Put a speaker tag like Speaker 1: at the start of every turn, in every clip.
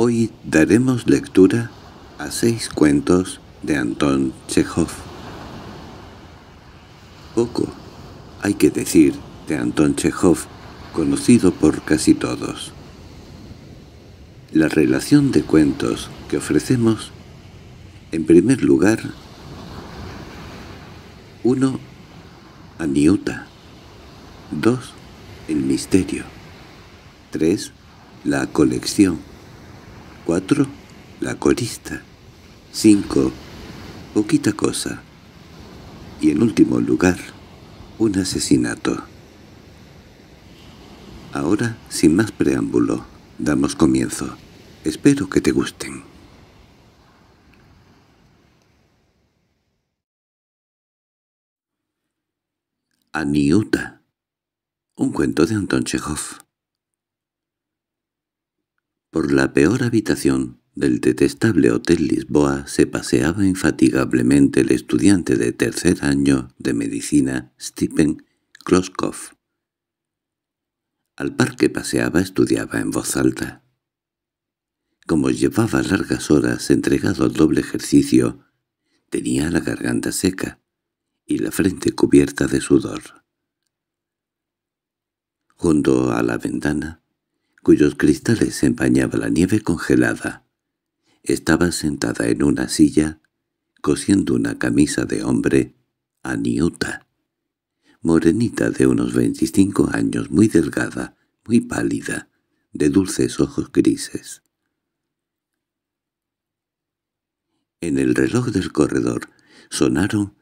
Speaker 1: Hoy daremos lectura a seis cuentos de Anton Chekhov. Poco hay que decir de Anton Chekhov, conocido por casi todos. La relación de cuentos que ofrecemos, en primer lugar, 1. Aniuta 2. El misterio 3. La colección 4. la corista. Cinco, poquita cosa. Y en último lugar, un asesinato. Ahora, sin más preámbulo, damos comienzo. Espero que te gusten. Aniuta. Un cuento de Anton Chekhov. Por la peor habitación del detestable Hotel Lisboa se paseaba infatigablemente el estudiante de tercer año de medicina Stephen Kloskov. Al par que paseaba estudiaba en voz alta. Como llevaba largas horas entregado al doble ejercicio, tenía la garganta seca y la frente cubierta de sudor. Junto a la ventana, cuyos cristales empañaba la nieve congelada. Estaba sentada en una silla, cosiendo una camisa de hombre, aniuta. Morenita de unos veinticinco años, muy delgada, muy pálida, de dulces ojos grises. En el reloj del corredor sonaron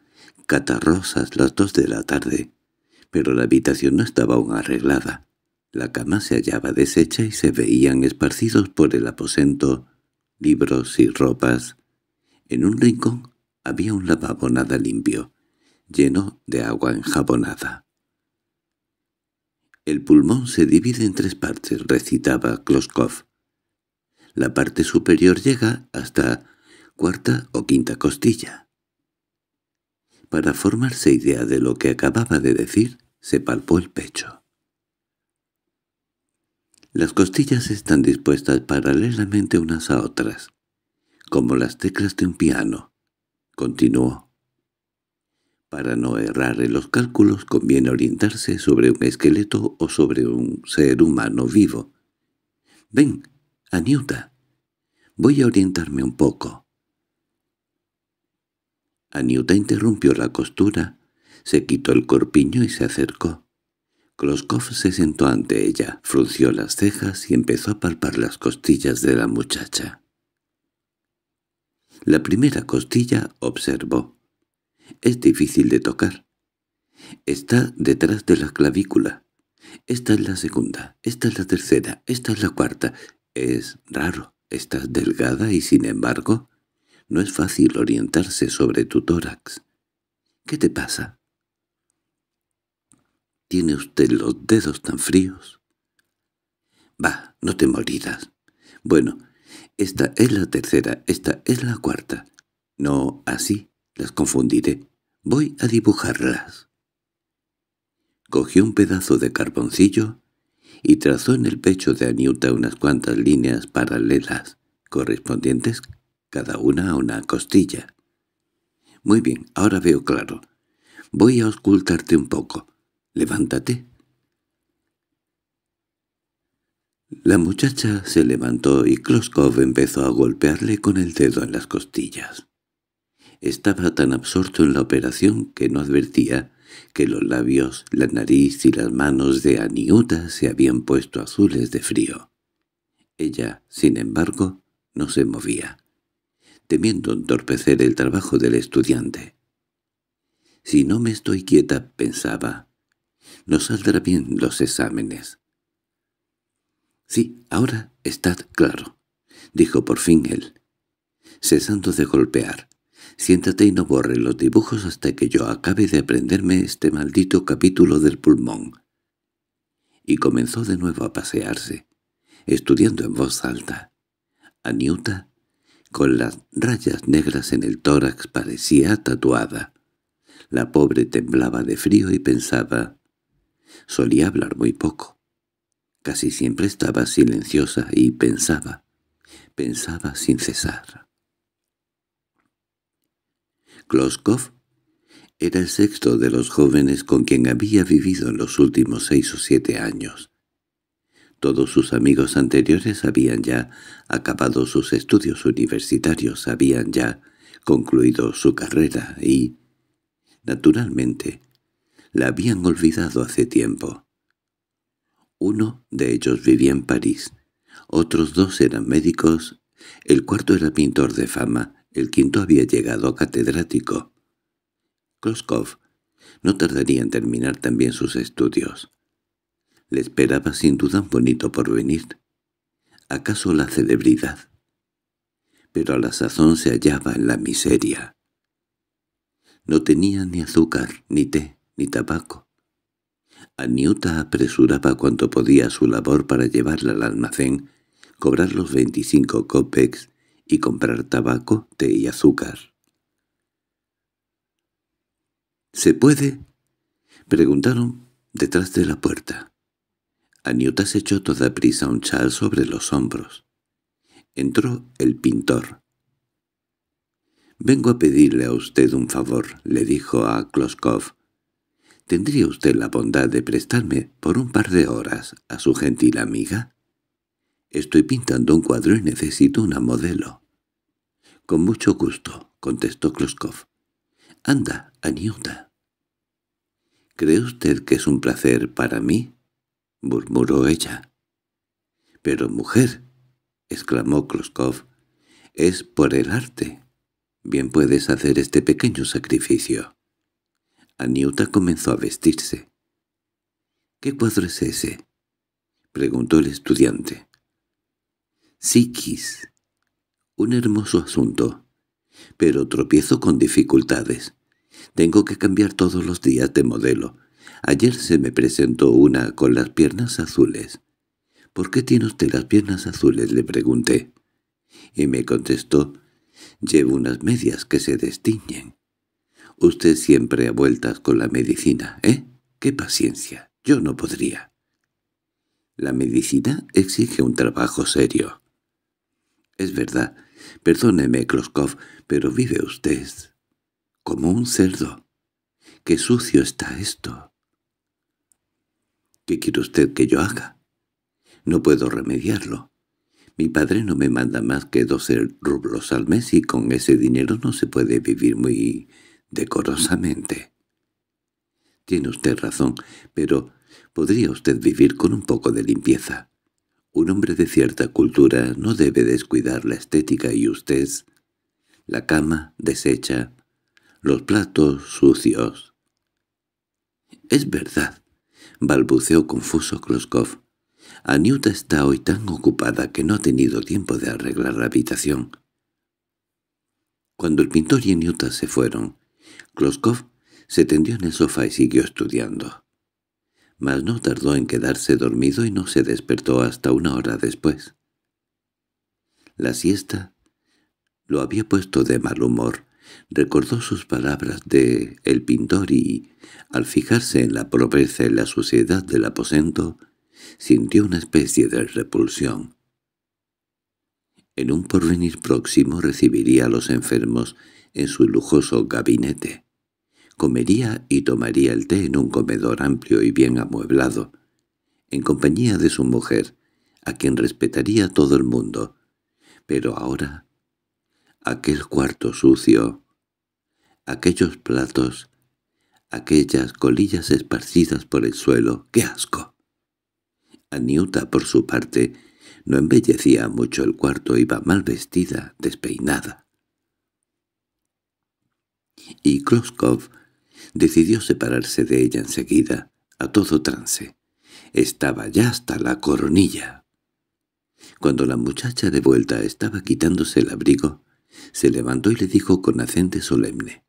Speaker 1: catarrosas las dos de la tarde, pero la habitación no estaba aún arreglada. La cama se hallaba deshecha y se veían esparcidos por el aposento libros y ropas. En un rincón había un lavabo nada limpio, lleno de agua enjabonada. El pulmón se divide en tres partes, recitaba Kloskov. La parte superior llega hasta cuarta o quinta costilla. Para formarse idea de lo que acababa de decir, se palpó el pecho. Las costillas están dispuestas paralelamente unas a otras, como las teclas de un piano. Continuó. Para no errar en los cálculos conviene orientarse sobre un esqueleto o sobre un ser humano vivo. «Ven, Aniuta, voy a orientarme un poco». Aniuta interrumpió la costura, se quitó el corpiño y se acercó. Kloskov se sentó ante ella, frunció las cejas y empezó a palpar las costillas de la muchacha. La primera costilla observó. Es difícil de tocar. Está detrás de la clavícula. Esta es la segunda, esta es la tercera, esta es la cuarta. Es raro, estás delgada y sin embargo no es fácil orientarse sobre tu tórax. ¿Qué te pasa? ¿Tiene usted los dedos tan fríos? —Va, no te morirás. —Bueno, esta es la tercera, esta es la cuarta. No, así, las confundiré. Voy a dibujarlas. Cogió un pedazo de carboncillo y trazó en el pecho de Aniuta unas cuantas líneas paralelas, correspondientes cada una a una costilla. —Muy bien, ahora veo claro. Voy a ocultarte un poco. «Levántate». La muchacha se levantó y Kloskov empezó a golpearle con el dedo en las costillas. Estaba tan absorto en la operación que no advertía que los labios, la nariz y las manos de Aniuta se habían puesto azules de frío. Ella, sin embargo, no se movía, temiendo entorpecer el trabajo del estudiante. «Si no me estoy quieta», pensaba, —No saldrá bien los exámenes. —Sí, ahora está claro —dijo por fin él, cesando de golpear. —Siéntate y no borre los dibujos hasta que yo acabe de aprenderme este maldito capítulo del pulmón. Y comenzó de nuevo a pasearse, estudiando en voz alta. Aniuta, con las rayas negras en el tórax, parecía tatuada. La pobre temblaba de frío y pensaba Solía hablar muy poco. Casi siempre estaba silenciosa y pensaba. Pensaba sin cesar. Kloskov era el sexto de los jóvenes con quien había vivido en los últimos seis o siete años. Todos sus amigos anteriores habían ya acabado sus estudios universitarios, habían ya concluido su carrera y, naturalmente, la habían olvidado hace tiempo. Uno de ellos vivía en París, otros dos eran médicos, el cuarto era pintor de fama, el quinto había llegado a catedrático. Kloskov no tardaría en terminar también sus estudios. Le esperaba sin duda un bonito porvenir. ¿Acaso la celebridad? Pero a la sazón se hallaba en la miseria. No tenía ni azúcar ni té, ni tabaco. Aniuta apresuraba cuanto podía su labor para llevarla al almacén, cobrar los veinticinco copex y comprar tabaco, té y azúcar. —¿Se puede? —preguntaron detrás de la puerta. Aniuta se echó toda prisa un chal sobre los hombros. Entró el pintor. —Vengo a pedirle a usted un favor —le dijo a Kloskov ¿Tendría usted la bondad de prestarme por un par de horas a su gentil amiga? Estoy pintando un cuadro y necesito una modelo. —Con mucho gusto —contestó Kloskov. —Anda, Aniuta. —¿Cree usted que es un placer para mí? —murmuró ella. —Pero mujer —exclamó Kloskov—, es por el arte. Bien puedes hacer este pequeño sacrificio. Aniuta comenzó a vestirse. —¿Qué cuadro es ese? —preguntó el estudiante. Sikis, Un hermoso asunto, pero tropiezo con dificultades. Tengo que cambiar todos los días de modelo. Ayer se me presentó una con las piernas azules. —¿Por qué tiene usted las piernas azules? —le pregunté. Y me contestó, —llevo unas medias que se destiñen. Usted siempre a vueltas con la medicina, ¿eh? ¡Qué paciencia! Yo no podría. La medicina exige un trabajo serio. Es verdad. Perdóneme, Kloskov, pero vive usted como un cerdo. ¡Qué sucio está esto! ¿Qué quiere usted que yo haga? No puedo remediarlo. Mi padre no me manda más que doce rublos al mes y con ese dinero no se puede vivir muy decorosamente. —Tiene usted razón, pero podría usted vivir con un poco de limpieza. Un hombre de cierta cultura no debe descuidar la estética y usted... La cama deshecha, los platos sucios. —Es verdad —balbuceó confuso Kloskov—. Aniuta está hoy tan ocupada que no ha tenido tiempo de arreglar la habitación. Cuando el pintor y Aniuta se fueron, Kloskov se tendió en el sofá y siguió estudiando. Mas no tardó en quedarse dormido y no se despertó hasta una hora después. La siesta lo había puesto de mal humor. Recordó sus palabras de el pintor y, al fijarse en la pobreza y la suciedad del aposento, sintió una especie de repulsión. En un porvenir próximo recibiría a los enfermos en su lujoso gabinete. Comería y tomaría el té en un comedor amplio y bien amueblado, en compañía de su mujer, a quien respetaría todo el mundo. Pero ahora, aquel cuarto sucio, aquellos platos, aquellas colillas esparcidas por el suelo. ¡Qué asco! Aniuta, por su parte, no embellecía mucho el cuarto, iba mal vestida, despeinada y Kroskov decidió separarse de ella enseguida, a todo trance. Estaba ya hasta la coronilla. Cuando la muchacha de vuelta estaba quitándose el abrigo, se levantó y le dijo con acente solemne.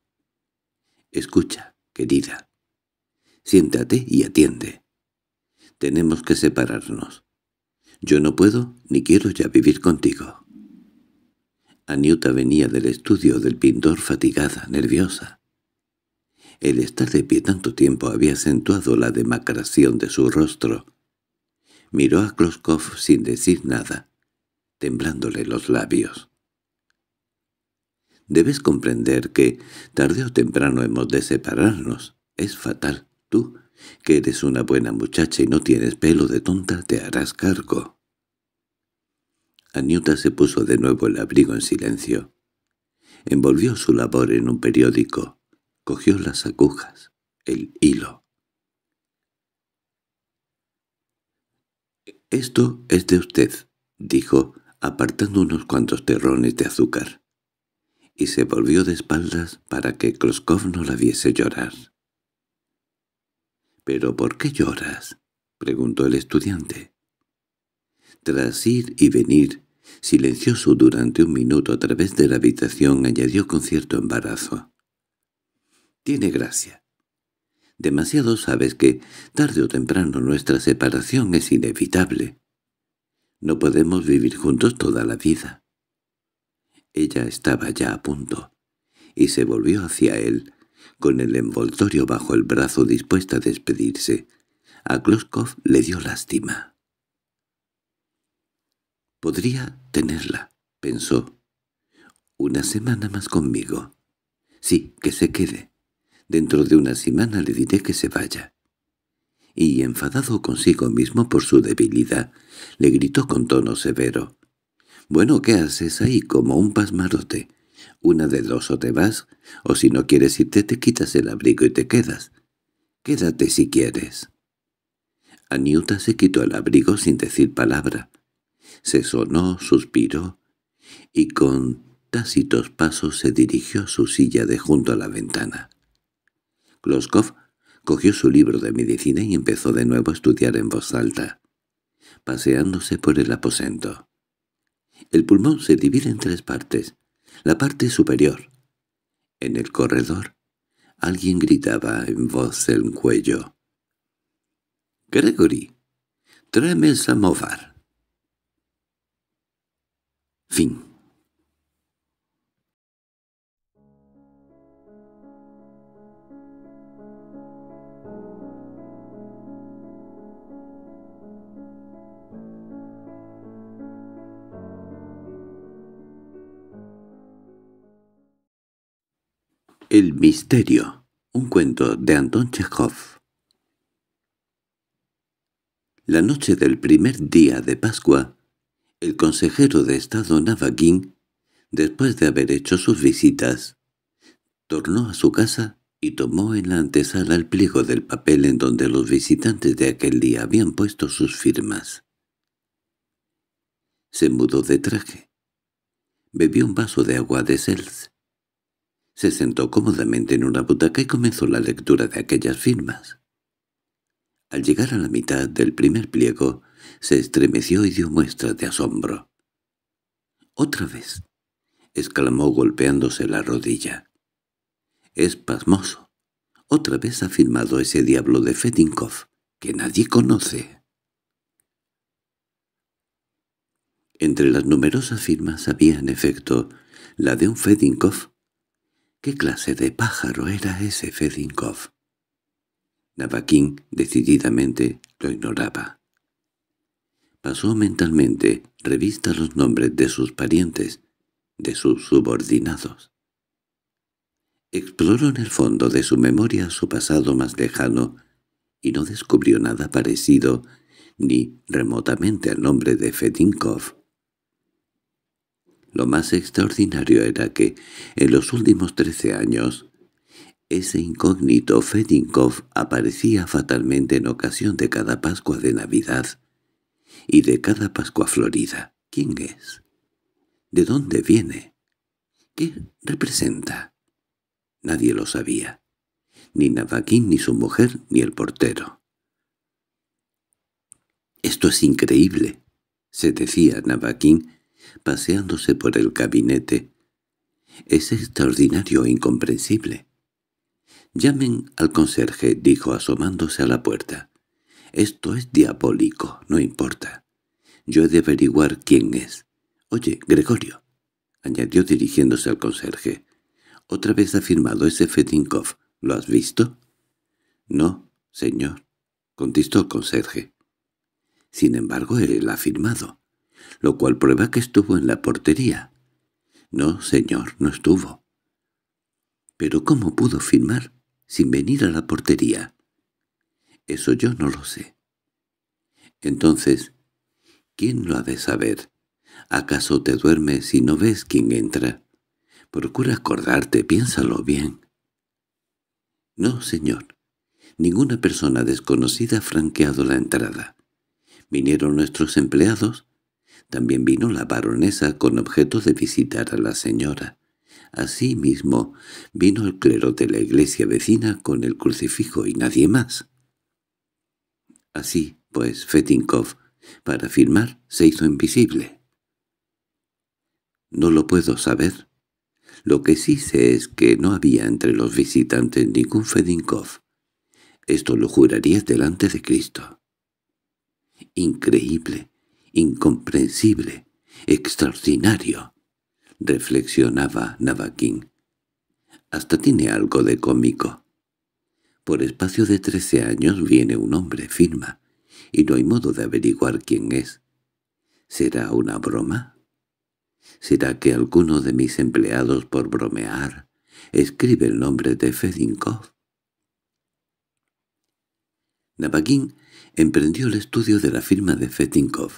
Speaker 1: «Escucha, querida. Siéntate y atiende. Tenemos que separarnos. Yo no puedo ni quiero ya vivir contigo». Aniuta venía del estudio del pintor fatigada, nerviosa. El estar de pie tanto tiempo había acentuado la demacración de su rostro. Miró a Kloskov sin decir nada, temblándole los labios. «Debes comprender que tarde o temprano hemos de separarnos. Es fatal. Tú, que eres una buena muchacha y no tienes pelo de tonta, te harás cargo». Aniuta se puso de nuevo el abrigo en silencio. Envolvió su labor en un periódico. Cogió las agujas, el hilo. «Esto es de usted», dijo, apartando unos cuantos terrones de azúcar. Y se volvió de espaldas para que Kroskov no la viese llorar. —¿Pero por qué lloras? —preguntó el estudiante. Tras ir y venir, Silencioso durante un minuto a través de la habitación, añadió con cierto embarazo. «Tiene gracia. Demasiado sabes que, tarde o temprano, nuestra separación es inevitable. No podemos vivir juntos toda la vida». Ella estaba ya a punto, y se volvió hacia él, con el envoltorio bajo el brazo dispuesta a despedirse. A Kloskov le dio lástima. Podría tenerla, pensó. Una semana más conmigo. Sí, que se quede. Dentro de una semana le diré que se vaya. Y, enfadado consigo mismo por su debilidad, le gritó con tono severo. «Bueno, ¿qué haces ahí como un pasmarote? Una de dos o te vas, o si no quieres irte te quitas el abrigo y te quedas. Quédate si quieres». Aniuta se quitó el abrigo sin decir palabra. Se sonó, suspiró, y con tácitos pasos se dirigió a su silla de junto a la ventana. Gloskov cogió su libro de medicina y empezó de nuevo a estudiar en voz alta, paseándose por el aposento. El pulmón se divide en tres partes. La parte superior. En el corredor, alguien gritaba en voz el cuello. —¡Gregory! ¡Tráeme el samovar! Fin. El misterio, un cuento de Anton Chekhov. La noche del primer día de Pascua, el consejero de Estado Navagín, después de haber hecho sus visitas, tornó a su casa y tomó en la antesala el pliego del papel en donde los visitantes de aquel día habían puesto sus firmas. Se mudó de traje. Bebió un vaso de agua de Seltz. Se sentó cómodamente en una butaca y comenzó la lectura de aquellas firmas. Al llegar a la mitad del primer pliego, se estremeció y dio muestras de asombro. —¡Otra vez! —exclamó golpeándose la rodilla. —Es pasmoso. Otra vez ha firmado ese diablo de Fedinkov, que nadie conoce. Entre las numerosas firmas había, en efecto, la de un Fedinkov. ¿Qué clase de pájaro era ese Fedinkov? Navakin decididamente lo ignoraba. Pasó mentalmente revista los nombres de sus parientes, de sus subordinados. Exploró en el fondo de su memoria su pasado más lejano y no descubrió nada parecido ni remotamente al nombre de Fedinkov. Lo más extraordinario era que, en los últimos trece años, ese incógnito Fedinkov aparecía fatalmente en ocasión de cada Pascua de Navidad, y de cada Pascua florida. ¿Quién es? ¿De dónde viene? ¿Qué representa? Nadie lo sabía. Ni Navaquín, ni su mujer, ni el portero. —Esto es increíble —se decía Navaquín, paseándose por el gabinete. —Es extraordinario e incomprensible. —Llamen al conserje —dijo asomándose a la puerta. Esto es diabólico, no importa. Yo he de averiguar quién es. Oye, Gregorio, añadió dirigiéndose al conserje. Otra vez ha firmado ese Fedinkov. ¿Lo has visto? No, señor, contestó el conserje. Sin embargo, él ha firmado, lo cual prueba que estuvo en la portería. No, señor, no estuvo. ¿Pero cómo pudo firmar sin venir a la portería? Eso yo no lo sé. Entonces, ¿quién lo ha de saber? ¿Acaso te duermes y no ves quién entra? Procura acordarte, piénsalo bien. No, señor. Ninguna persona desconocida ha franqueado la entrada. Vinieron nuestros empleados. También vino la baronesa con objeto de visitar a la señora. Asimismo, vino el clero de la iglesia vecina con el crucifijo y nadie más. Así, pues, Fedinkov, para firmar, se hizo invisible. No lo puedo saber. Lo que sí sé es que no había entre los visitantes ningún Fedinkov. Esto lo jurarías delante de Cristo. Increíble, incomprensible, extraordinario, reflexionaba Navakin. Hasta tiene algo de cómico. Por espacio de trece años viene un hombre, firma, y no hay modo de averiguar quién es. ¿Será una broma? ¿Será que alguno de mis empleados, por bromear, escribe el nombre de Fedinkov? Navagin emprendió el estudio de la firma de Fetinkov,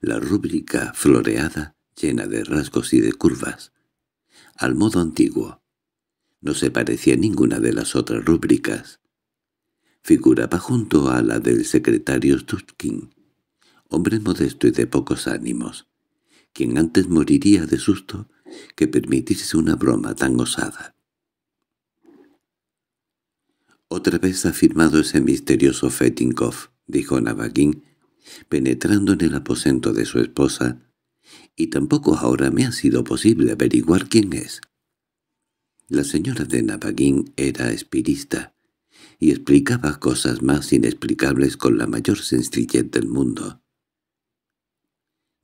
Speaker 1: la rúbrica floreada llena de rasgos y de curvas, al modo antiguo, no se parecía a ninguna de las otras rúbricas. Figuraba junto a la del secretario Stutkin, hombre modesto y de pocos ánimos, quien antes moriría de susto que permitirse una broma tan osada. «Otra vez ha firmado ese misterioso Fetinkov», dijo Navagín, penetrando en el aposento de su esposa, «y tampoco ahora me ha sido posible averiguar quién es». La señora de Navagín era espirista y explicaba cosas más inexplicables con la mayor sencillez del mundo.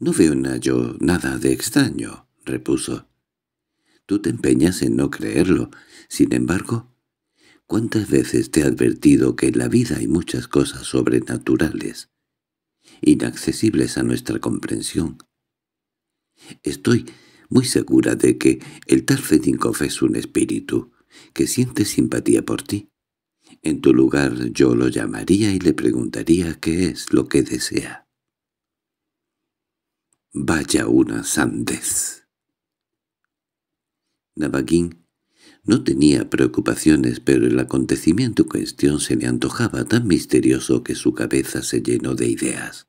Speaker 1: —No veo en ello nada de extraño —repuso. —Tú te empeñas en no creerlo. Sin embargo, ¿cuántas veces te he advertido que en la vida hay muchas cosas sobrenaturales, inaccesibles a nuestra comprensión? Estoy muy segura de que el tal Fedinkov es un espíritu que siente simpatía por ti. En tu lugar yo lo llamaría y le preguntaría qué es lo que desea. Vaya una sandez. Navagín no tenía preocupaciones, pero el acontecimiento en cuestión se le antojaba tan misterioso que su cabeza se llenó de ideas.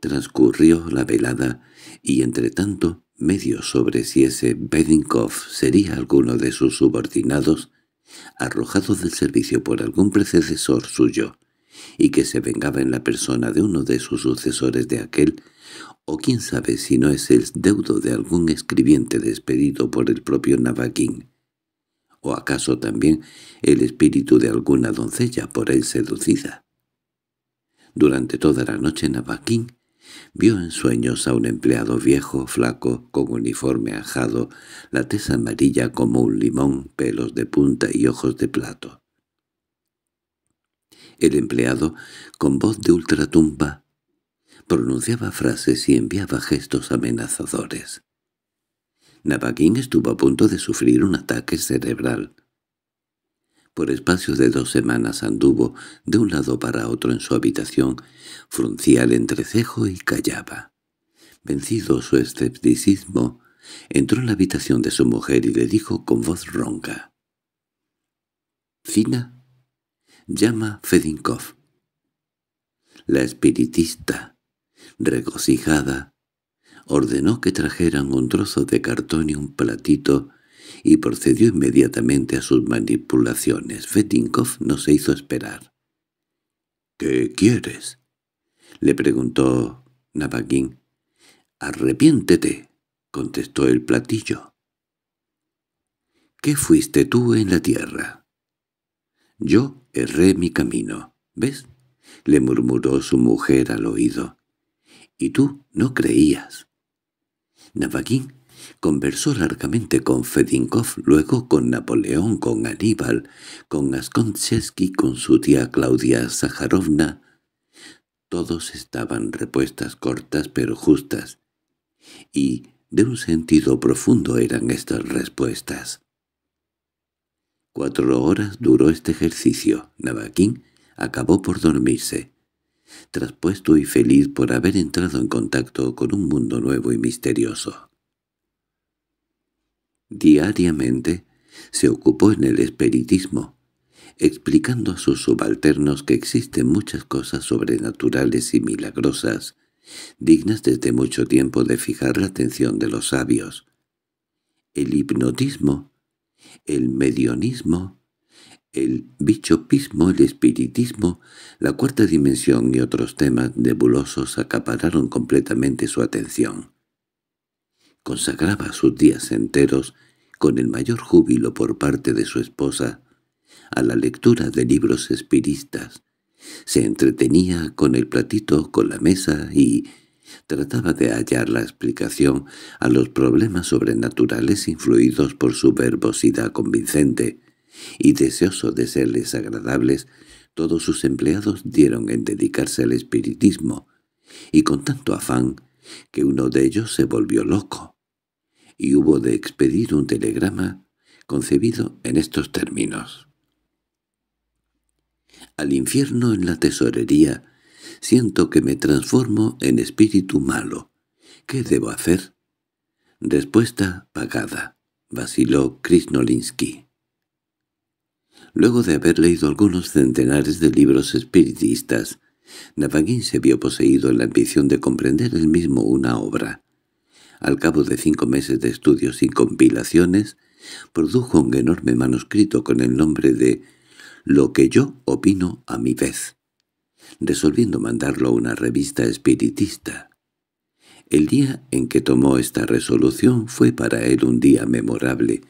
Speaker 1: Transcurrió la velada y entre tanto medio sobre si ese Bedinkoff sería alguno de sus subordinados, arrojado del servicio por algún predecesor suyo, y que se vengaba en la persona de uno de sus sucesores de aquel, o quién sabe si no es el deudo de algún escribiente despedido por el propio Navakin, o acaso también el espíritu de alguna doncella por él seducida. Durante toda la noche Navakin Vio en sueños a un empleado viejo, flaco, con uniforme ajado, la tez amarilla como un limón, pelos de punta y ojos de plato. El empleado, con voz de ultratumba, pronunciaba frases y enviaba gestos amenazadores. Navakin estuvo a punto de sufrir un ataque cerebral. Por espacio de dos semanas anduvo de un lado para otro en su habitación, fruncía el entrecejo y callaba. Vencido su escepticismo, entró en la habitación de su mujer y le dijo con voz ronca. «Fina, llama Fedinkov». La espiritista, regocijada, ordenó que trajeran un trozo de cartón y un platito y procedió inmediatamente a sus manipulaciones. Fetinkov no se hizo esperar. —¿Qué quieres? —le preguntó Navagin. —Arrepiéntete —contestó el platillo. —¿Qué fuiste tú en la tierra? —Yo erré mi camino, ¿ves? —le murmuró su mujer al oído. —Y tú no creías. —Navagin — Conversó largamente con Fedinkov, luego con Napoleón, con Aníbal, con Askonchesky, con su tía Claudia Sajarovna. Todos estaban repuestas cortas pero justas, y de un sentido profundo eran estas respuestas. Cuatro horas duró este ejercicio. Navaquín acabó por dormirse. Traspuesto y feliz por haber entrado en contacto con un mundo nuevo y misterioso. Diariamente se ocupó en el espiritismo, explicando a sus subalternos que existen muchas cosas sobrenaturales y milagrosas, dignas desde mucho tiempo de fijar la atención de los sabios. El hipnotismo, el medionismo, el bichopismo, el espiritismo, la cuarta dimensión y otros temas nebulosos acapararon completamente su atención consagraba sus días enteros, con el mayor júbilo por parte de su esposa, a la lectura de libros espiristas. Se entretenía con el platito, con la mesa y trataba de hallar la explicación a los problemas sobrenaturales influidos por su verbosidad convincente, y deseoso de serles agradables, todos sus empleados dieron en dedicarse al espiritismo, y con tanto afán que uno de ellos se volvió loco y hubo de expedir un telegrama concebido en estos términos. Al infierno en la tesorería siento que me transformo en espíritu malo. ¿Qué debo hacer? Respuesta pagada, vaciló Krisnolinsky. Luego de haber leído algunos centenares de libros espiritistas, Navagin se vio poseído en la ambición de comprender él mismo una obra al cabo de cinco meses de estudios y compilaciones, produjo un enorme manuscrito con el nombre de «Lo que yo opino a mi vez», resolviendo mandarlo a una revista espiritista. El día en que tomó esta resolución fue para él un día memorable.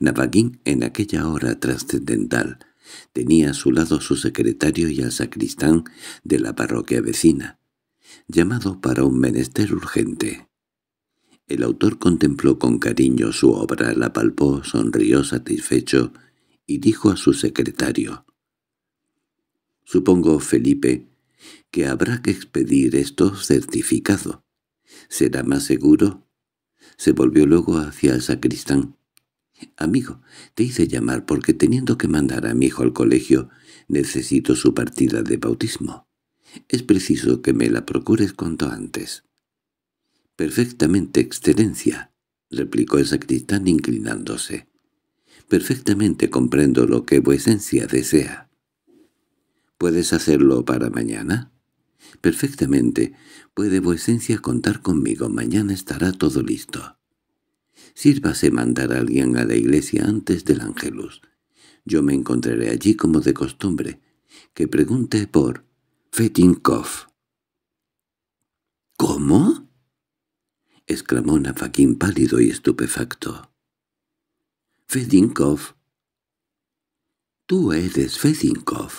Speaker 1: Navaguín, en aquella hora trascendental, tenía a su lado a su secretario y al sacristán de la parroquia vecina, llamado para un menester urgente. El autor contempló con cariño su obra, la palpó, sonrió satisfecho y dijo a su secretario. «Supongo, Felipe, que habrá que expedir esto certificado. ¿Será más seguro?» Se volvió luego hacia el sacristán. «Amigo, te hice llamar porque teniendo que mandar a mi hijo al colegio, necesito su partida de bautismo. Es preciso que me la procures cuanto antes». —Perfectamente, excelencia —replicó el sacristán inclinándose—. Perfectamente comprendo lo que vuecencia desea. —¿Puedes hacerlo para mañana? —Perfectamente. Puede vuecencia contar conmigo. Mañana estará todo listo. Sírvase mandar a alguien a la iglesia antes del ángelus. Yo me encontraré allí como de costumbre. Que pregunte por Fetinkov. —¿Cómo? —exclamó navaguín pálido y estupefacto. —Fedinkov. —¿Tú eres Fedinkov?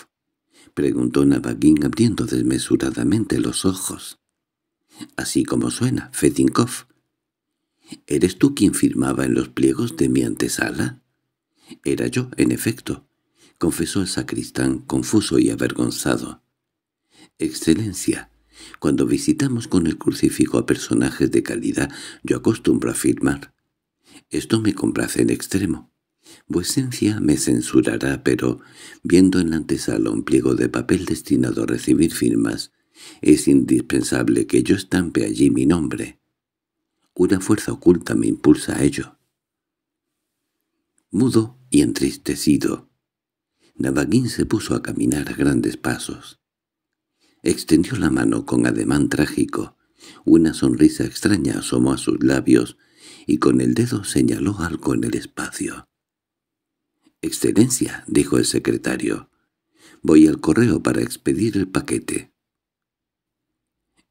Speaker 1: —preguntó navaguín abriendo desmesuradamente los ojos. —Así como suena, Fedinkov. —¿Eres tú quien firmaba en los pliegos de mi antesala? —Era yo, en efecto —confesó el sacristán, confuso y avergonzado. —Excelencia cuando visitamos con el crucifijo a personajes de calidad, yo acostumbro a firmar. Esto me complace en extremo. Vuesencia me censurará, pero, viendo en la antesala un pliego de papel destinado a recibir firmas, es indispensable que yo estampe allí mi nombre. Una fuerza oculta me impulsa a ello. Mudo y entristecido, Navaguín se puso a caminar a grandes pasos. Extendió la mano con ademán trágico. Una sonrisa extraña asomó a sus labios y con el dedo señaló algo en el espacio. —Excelencia —dijo el secretario—, voy al correo para expedir el paquete.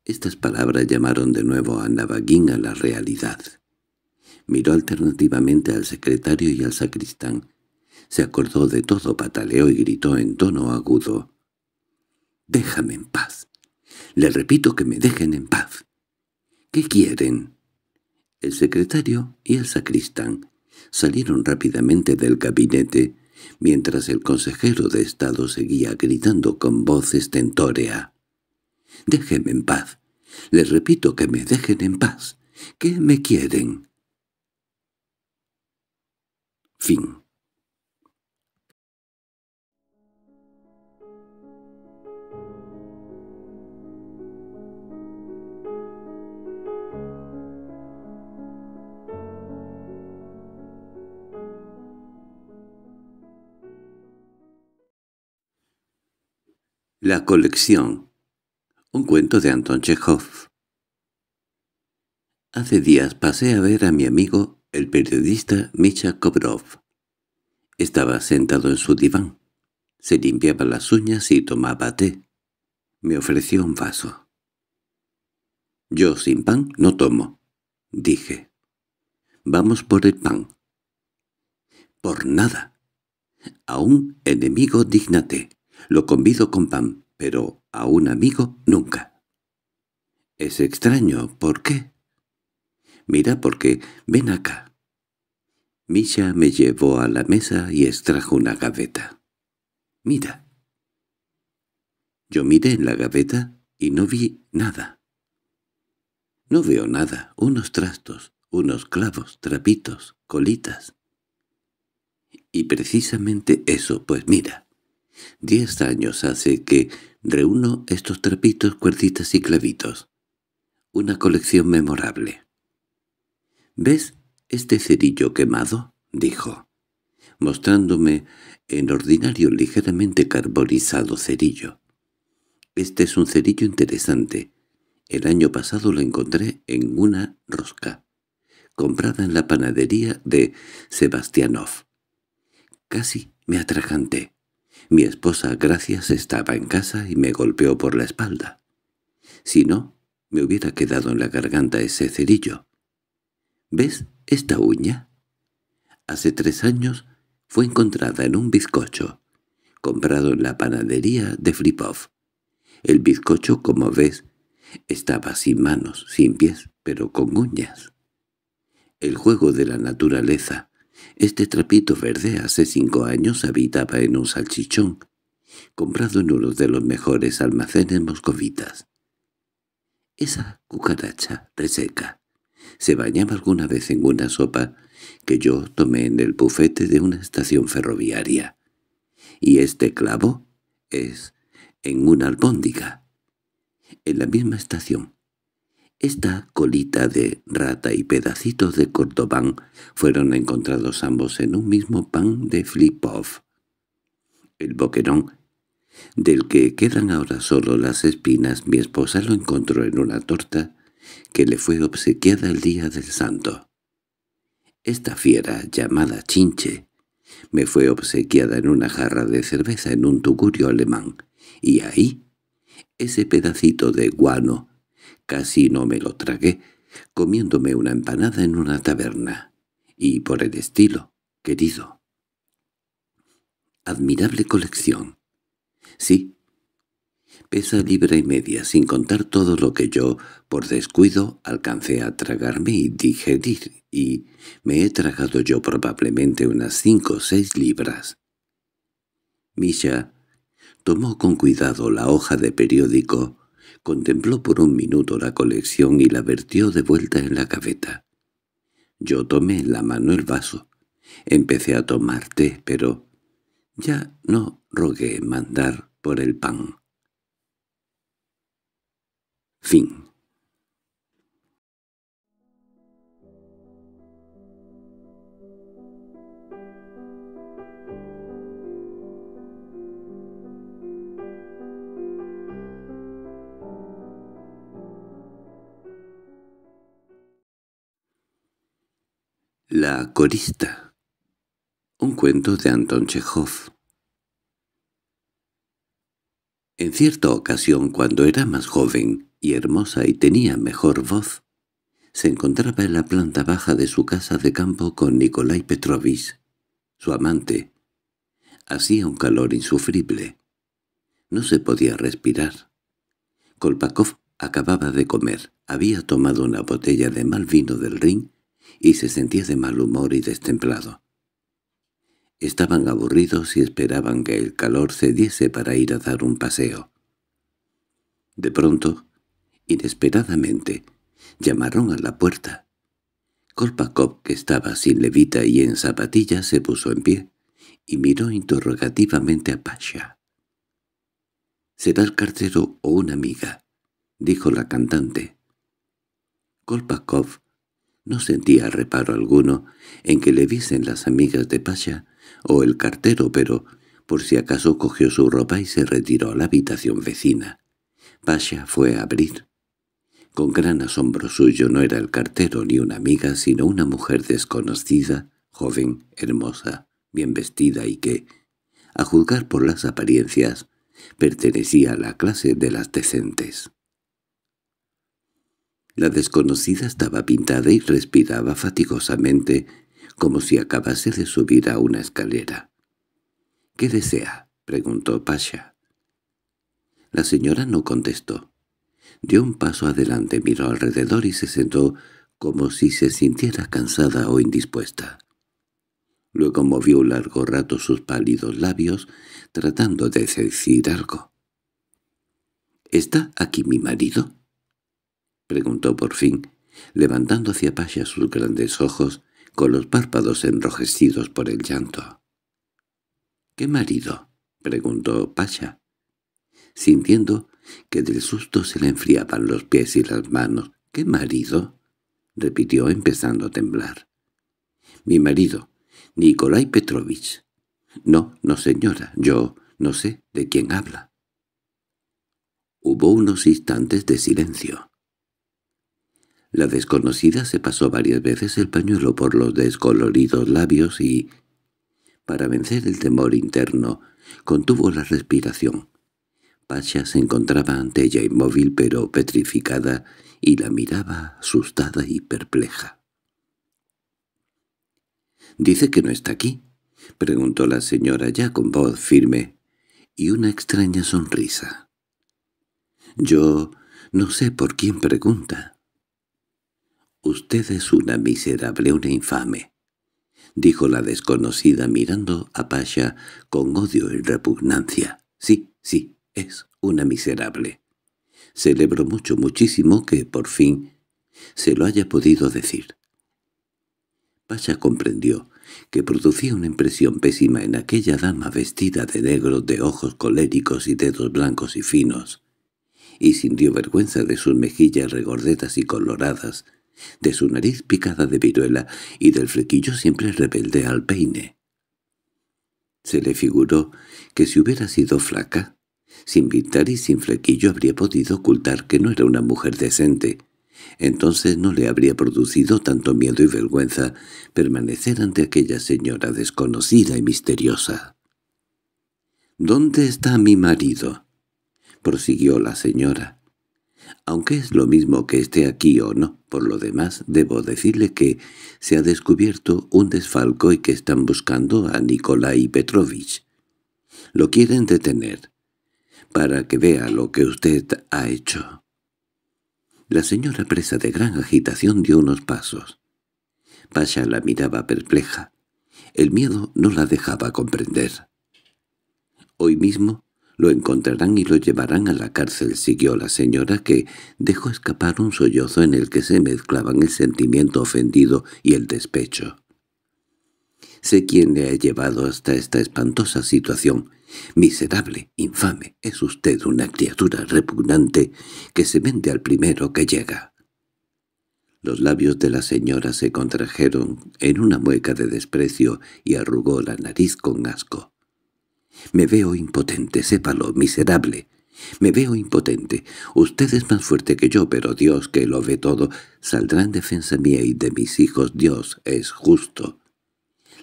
Speaker 1: Estas palabras llamaron de nuevo a Navaguín a la realidad. Miró alternativamente al secretario y al sacristán. Se acordó de todo, pataleo y gritó en tono agudo. Déjame en paz. Le repito que me dejen en paz. —¿Qué quieren? El secretario y el sacristán salieron rápidamente del gabinete, mientras el consejero de Estado seguía gritando con voz estentórea. —Déjeme en paz. Le repito que me dejen en paz. ¿Qué me quieren? Fin La colección. Un cuento de Anton Chekhov. Hace días pasé a ver a mi amigo, el periodista Misha Kobrov. Estaba sentado en su diván. Se limpiaba las uñas y tomaba té. Me ofreció un vaso. «Yo sin pan no tomo», dije. «Vamos por el pan». «Por nada. A un enemigo dignate. Lo convido con pan, pero a un amigo nunca. Es extraño, ¿por qué? Mira, porque ven acá. Misha me llevó a la mesa y extrajo una gaveta. Mira. Yo miré en la gaveta y no vi nada. No veo nada, unos trastos, unos clavos, trapitos, colitas. Y precisamente eso, pues mira. Diez años hace que reúno estos trapitos, cuerditas y clavitos. Una colección memorable. —¿Ves este cerillo quemado? —dijo, mostrándome en ordinario ligeramente carbonizado cerillo. —Este es un cerillo interesante. El año pasado lo encontré en una rosca, comprada en la panadería de Sebastianov. Casi me atraganté. Mi esposa Gracias estaba en casa y me golpeó por la espalda. Si no, me hubiera quedado en la garganta ese cerillo. ¿Ves esta uña? Hace tres años fue encontrada en un bizcocho, comprado en la panadería de Flipov. El bizcocho, como ves, estaba sin manos, sin pies, pero con uñas. El juego de la naturaleza, este trapito verde hace cinco años habitaba en un salchichón, comprado en uno de los mejores almacenes moscovitas. Esa cucaracha reseca se bañaba alguna vez en una sopa que yo tomé en el bufete de una estación ferroviaria. Y este clavo es en una albóndiga. En la misma estación, esta colita de rata y pedacitos de cordobán fueron encontrados ambos en un mismo pan de flip-off. El boquerón, del que quedan ahora solo las espinas, mi esposa lo encontró en una torta que le fue obsequiada el día del santo. Esta fiera, llamada chinche, me fue obsequiada en una jarra de cerveza en un tugurio alemán, y ahí, ese pedacito de guano casi no me lo tragué, comiéndome una empanada en una taberna. Y por el estilo, querido. Admirable colección. Sí. Pesa libra y media, sin contar todo lo que yo, por descuido, alcancé a tragarme y digerir, y me he tragado yo probablemente unas cinco o seis libras. Misha tomó con cuidado la hoja de periódico Contempló por un minuto la colección y la vertió de vuelta en la gaveta. Yo tomé en la mano el vaso. Empecé a tomar té, pero ya no rogué mandar por el pan. Fin corista. Un cuento de Anton Chekhov. En cierta ocasión, cuando era más joven y hermosa y tenía mejor voz, se encontraba en la planta baja de su casa de campo con Nikolai Petrovich, su amante. Hacía un calor insufrible. No se podía respirar. Kolpakov acababa de comer, había tomado una botella de mal vino del Rin y se sentía de mal humor y destemplado. Estaban aburridos y esperaban que el calor cediese para ir a dar un paseo. De pronto, inesperadamente, llamaron a la puerta. Kolpakov, que estaba sin levita y en zapatillas, se puso en pie y miró interrogativamente a Pasha. «¿Será el cartero o una amiga?» dijo la cantante. Kolpakov no sentía reparo alguno en que le viesen las amigas de Pasha o el cartero, pero por si acaso cogió su ropa y se retiró a la habitación vecina. Pasha fue a abrir. Con gran asombro suyo no era el cartero ni una amiga, sino una mujer desconocida, joven, hermosa, bien vestida y que, a juzgar por las apariencias, pertenecía a la clase de las decentes. La desconocida estaba pintada y respiraba fatigosamente, como si acabase de subir a una escalera. —¿Qué desea? —preguntó Pasha. La señora no contestó. Dio un paso adelante, miró alrededor y se sentó como si se sintiera cansada o indispuesta. Luego movió un largo rato sus pálidos labios, tratando de decir algo. —¿Está aquí mi marido? —preguntó por fin, levantando hacia Pasha sus grandes ojos, con los párpados enrojecidos por el llanto. —¿Qué marido? —preguntó Pasha, sintiendo que del susto se le enfriaban los pies y las manos. —¿Qué marido? —repitió empezando a temblar. —Mi marido, Nikolai Petrovich. —No, no señora, yo no sé de quién habla. Hubo unos instantes de silencio. La desconocida se pasó varias veces el pañuelo por los descoloridos labios y, para vencer el temor interno, contuvo la respiración. Pasha se encontraba ante ella inmóvil pero petrificada y la miraba asustada y perpleja. —¿Dice que no está aquí? —preguntó la señora ya con voz firme y una extraña sonrisa. —Yo no sé por quién pregunta «Usted es una miserable, una infame», dijo la desconocida mirando a Pasha con odio y repugnancia. «Sí, sí, es una miserable». Celebro mucho, muchísimo que, por fin, se lo haya podido decir. Pasha comprendió que producía una impresión pésima en aquella dama vestida de negro de ojos coléricos y dedos blancos y finos, y sintió vergüenza de sus mejillas regordetas y coloradas, de su nariz picada de viruela y del flequillo siempre rebelde al peine. Se le figuró que si hubiera sido flaca, sin pintar y sin flequillo habría podido ocultar que no era una mujer decente. Entonces no le habría producido tanto miedo y vergüenza permanecer ante aquella señora desconocida y misteriosa. —¿Dónde está mi marido? —prosiguió la señora. Aunque es lo mismo que esté aquí o no, por lo demás debo decirle que se ha descubierto un desfalco y que están buscando a Nikolai Petrovich. Lo quieren detener, para que vea lo que usted ha hecho. La señora presa de gran agitación dio unos pasos. Pasha la miraba perpleja. El miedo no la dejaba comprender. Hoy mismo lo encontrarán y lo llevarán a la cárcel, siguió la señora que dejó escapar un sollozo en el que se mezclaban el sentimiento ofendido y el despecho. Sé quién le ha llevado hasta esta espantosa situación. Miserable, infame, es usted una criatura repugnante que se vende al primero que llega. Los labios de la señora se contrajeron en una mueca de desprecio y arrugó la nariz con asco. Me veo impotente, sépalo, miserable. Me veo impotente. Usted es más fuerte que yo, pero Dios, que lo ve todo, saldrá en defensa mía y de mis hijos. Dios es justo.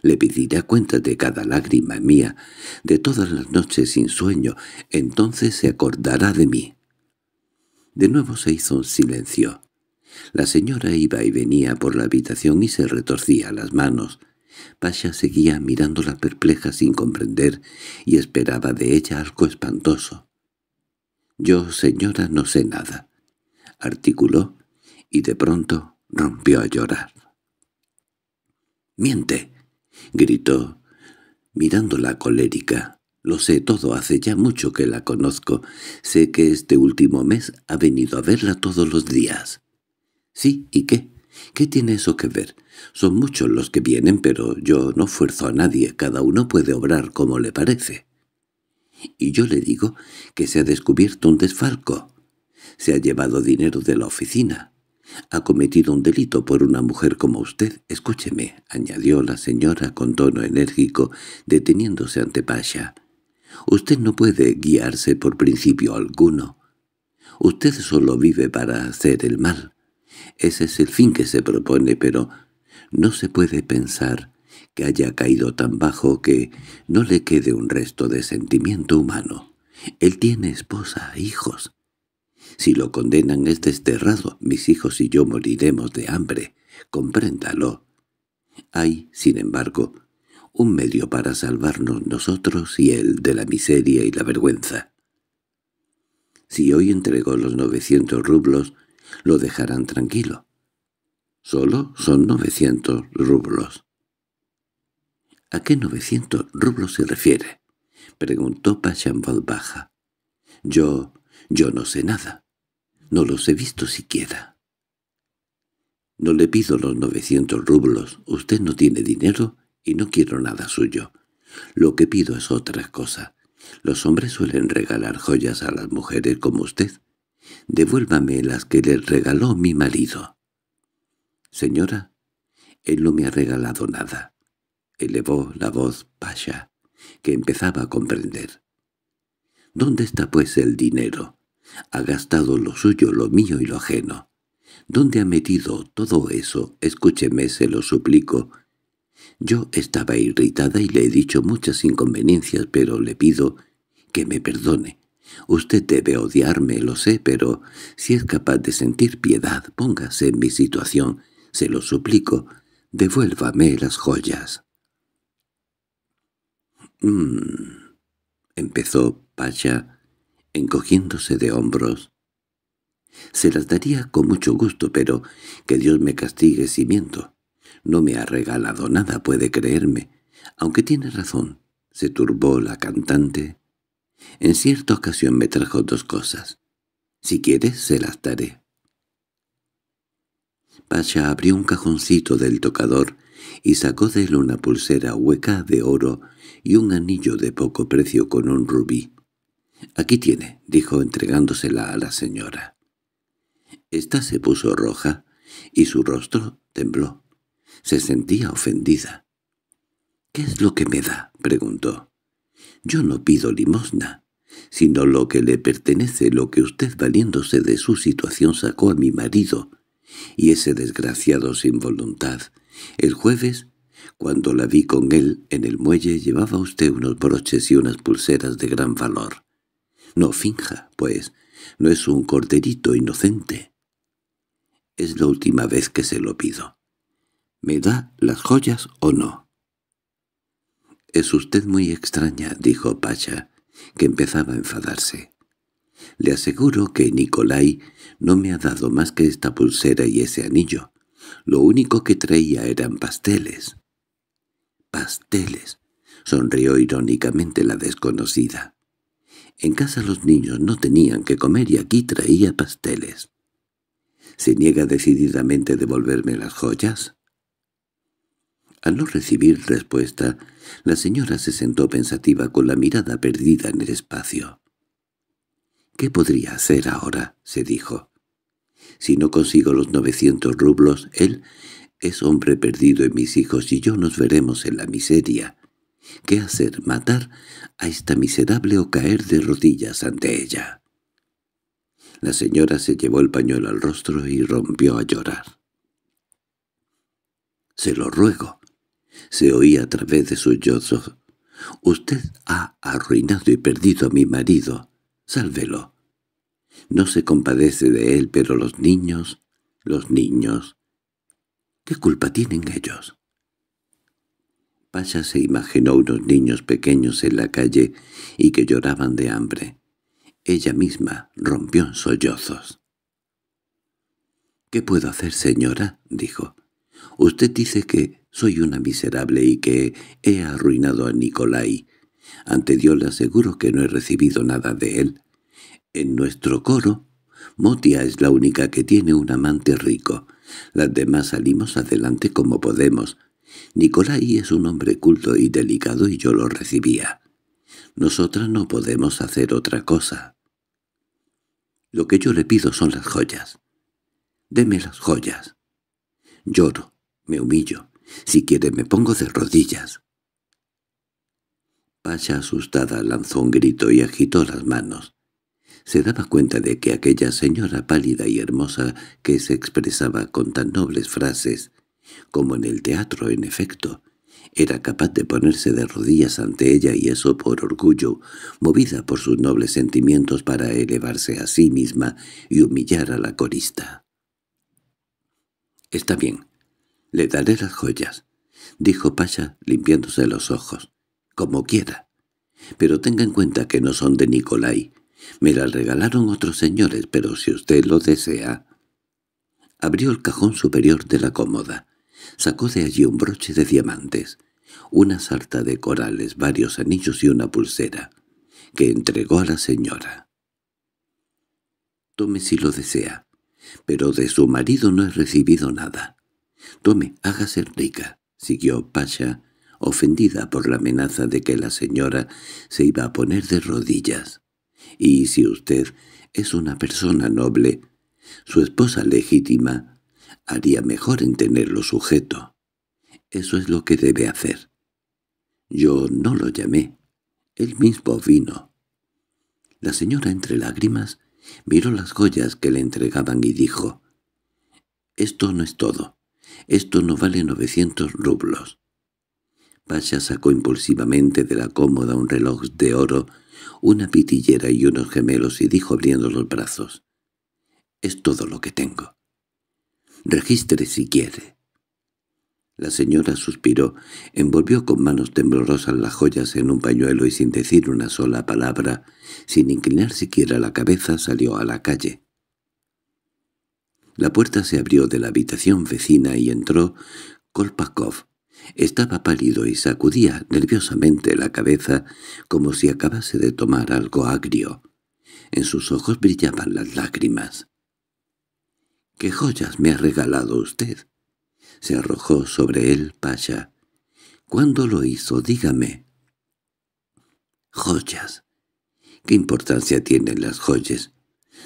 Speaker 1: Le pedirá cuenta de cada lágrima mía, de todas las noches sin sueño. Entonces se acordará de mí. De nuevo se hizo un silencio. La señora iba y venía por la habitación y se retorcía las manos. Pasha seguía mirándola perpleja sin comprender y esperaba de ella algo espantoso. «Yo, señora, no sé nada», articuló, y de pronto rompió a llorar. «¡Miente!» gritó, mirándola colérica. «Lo sé todo, hace ya mucho que la conozco. Sé que este último mes ha venido a verla todos los días». «¿Sí? ¿Y qué?» ¿Qué tiene eso que ver? Son muchos los que vienen, pero yo no fuerzo a nadie, cada uno puede obrar como le parece. Y yo le digo que se ha descubierto un desfalco. Se ha llevado dinero de la oficina. Ha cometido un delito por una mujer como usted. Escúcheme, añadió la señora con tono enérgico, deteniéndose ante Pasha. Usted no puede guiarse por principio alguno. Usted solo vive para hacer el mal. Ese es el fin que se propone, pero no se puede pensar que haya caído tan bajo que no le quede un resto de sentimiento humano. Él tiene esposa e hijos. Si lo condenan es desterrado, mis hijos y yo moriremos de hambre. Compréndalo. Hay, sin embargo, un medio para salvarnos nosotros y él de la miseria y la vergüenza. Si hoy entrego los 900 rublos, lo dejarán tranquilo. Solo son 900 rublos. —¿A qué 900 rublos se refiere? —preguntó Pasha baja. —Yo... yo no sé nada. No los he visto siquiera. —No le pido los 900 rublos. Usted no tiene dinero y no quiero nada suyo. Lo que pido es otra cosa. Los hombres suelen regalar joyas a las mujeres como usted. Devuélvame las que le regaló mi marido. Señora, él no me ha regalado nada. Elevó la voz Pasha, que empezaba a comprender. ¿Dónde está pues el dinero? Ha gastado lo suyo, lo mío y lo ajeno. ¿Dónde ha metido todo eso? Escúcheme, se lo suplico. Yo estaba irritada y le he dicho muchas inconveniencias, pero le pido que me perdone. Usted debe odiarme, lo sé, pero si es capaz de sentir piedad, póngase en mi situación. Se lo suplico, devuélvame las joyas. Mm, empezó Pacha, encogiéndose de hombros. «Se las daría con mucho gusto, pero que Dios me castigue si miento. No me ha regalado nada, puede creerme. Aunque tiene razón, se turbó la cantante en cierta ocasión me trajo dos cosas. Si quieres, se las daré. Pasha abrió un cajoncito del tocador y sacó de él una pulsera hueca de oro y un anillo de poco precio con un rubí. «Aquí tiene», dijo entregándosela a la señora. Esta se puso roja y su rostro tembló. Se sentía ofendida. «¿Qué es lo que me da?» preguntó. Yo no pido limosna, sino lo que le pertenece, lo que usted valiéndose de su situación sacó a mi marido, y ese desgraciado sin voluntad. El jueves, cuando la vi con él en el muelle, llevaba usted unos broches y unas pulseras de gran valor. No finja, pues, no es un corderito inocente. Es la última vez que se lo pido. ¿Me da las joyas o no? —Es usted muy extraña —dijo Pacha, que empezaba a enfadarse. —Le aseguro que Nicolai no me ha dado más que esta pulsera y ese anillo. Lo único que traía eran pasteles. —Pasteles —sonrió irónicamente la desconocida. En casa los niños no tenían que comer y aquí traía pasteles. ¿Se niega decididamente devolverme las joyas? Al no recibir respuesta, la señora se sentó pensativa con la mirada perdida en el espacio. —¿Qué podría hacer ahora? —se dijo. —Si no consigo los novecientos rublos, él es hombre perdido en mis hijos y yo nos veremos en la miseria. ¿Qué hacer? ¿Matar a esta miserable o caer de rodillas ante ella? La señora se llevó el pañuelo al rostro y rompió a llorar. —Se lo ruego se oía a través de sus llozos. «Usted ha arruinado y perdido a mi marido. Sálvelo». No se compadece de él, pero los niños, los niños... ¿Qué culpa tienen ellos? Pasha se imaginó unos niños pequeños en la calle y que lloraban de hambre. Ella misma rompió en sollozos. —¿Qué puedo hacer, señora? —dijo. Usted dice que soy una miserable y que he arruinado a Nicolai. Ante Dios le aseguro que no he recibido nada de él. En nuestro coro, Motia es la única que tiene un amante rico. Las demás salimos adelante como podemos. Nicolai es un hombre culto y delicado y yo lo recibía. Nosotras no podemos hacer otra cosa. Lo que yo le pido son las joyas. Deme las joyas. Lloro, me humillo. Si quiere me pongo de rodillas. Pasha asustada lanzó un grito y agitó las manos. Se daba cuenta de que aquella señora pálida y hermosa que se expresaba con tan nobles frases, como en el teatro en efecto, era capaz de ponerse de rodillas ante ella y eso por orgullo, movida por sus nobles sentimientos para elevarse a sí misma y humillar a la corista. —Está bien «Le daré las joyas», dijo Pasha limpiándose los ojos. «Como quiera. Pero tenga en cuenta que no son de Nicolai. Me las regalaron otros señores, pero si usted lo desea...» Abrió el cajón superior de la cómoda. Sacó de allí un broche de diamantes, una sarta de corales, varios anillos y una pulsera, que entregó a la señora. «Tome si lo desea, pero de su marido no he recibido nada. —Tome, hágase rica —siguió Pasha, ofendida por la amenaza de que la señora se iba a poner de rodillas. —Y si usted es una persona noble, su esposa legítima, haría mejor en tenerlo sujeto. Eso es lo que debe hacer. Yo no lo llamé. Él mismo vino. La señora entre lágrimas miró las joyas que le entregaban y dijo, «Esto no es todo. Esto no vale 900 rublos. Pasha sacó impulsivamente de la cómoda un reloj de oro, una pitillera y unos gemelos y dijo abriendo los brazos. —Es todo lo que tengo. —Registre si quiere. La señora suspiró, envolvió con manos temblorosas las joyas en un pañuelo y sin decir una sola palabra, sin inclinar siquiera la cabeza, salió a la calle. La puerta se abrió de la habitación vecina y entró Kolpakov. Estaba pálido y sacudía nerviosamente la cabeza como si acabase de tomar algo agrio. En sus ojos brillaban las lágrimas. —¿Qué joyas me ha regalado usted? Se arrojó sobre él Pasha. —¿Cuándo lo hizo? Dígame. —Joyas. ¿Qué importancia tienen las joyas?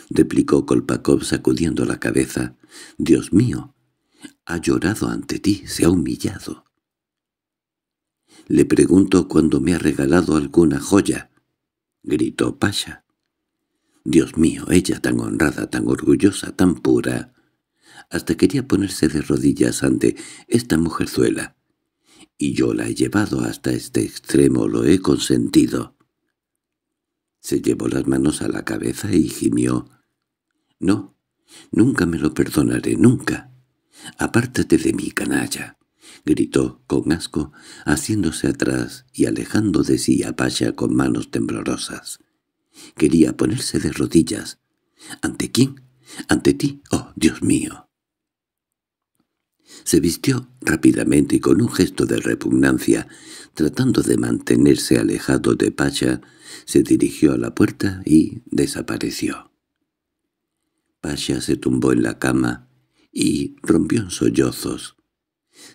Speaker 1: —replicó Kolpakov sacudiendo la cabeza—, Dios mío, ha llorado ante ti, se ha humillado. —Le pregunto cuando me ha regalado alguna joya —gritó Pasha. Dios mío, ella tan honrada, tan orgullosa, tan pura. Hasta quería ponerse de rodillas ante esta mujerzuela. Y yo la he llevado hasta este extremo, lo he consentido. Se llevó las manos a la cabeza y gimió. «No, nunca me lo perdonaré, nunca. Apártate de mí, canalla» gritó con asco, haciéndose atrás y alejando de sí a Pasha con manos temblorosas. Quería ponerse de rodillas. ¿Ante quién? ¿Ante ti? ¡Oh, Dios mío! Se vistió rápidamente y con un gesto de repugnancia, tratando de mantenerse alejado de Pasha, se dirigió a la puerta y desapareció. Pasha se tumbó en la cama y rompió en sollozos.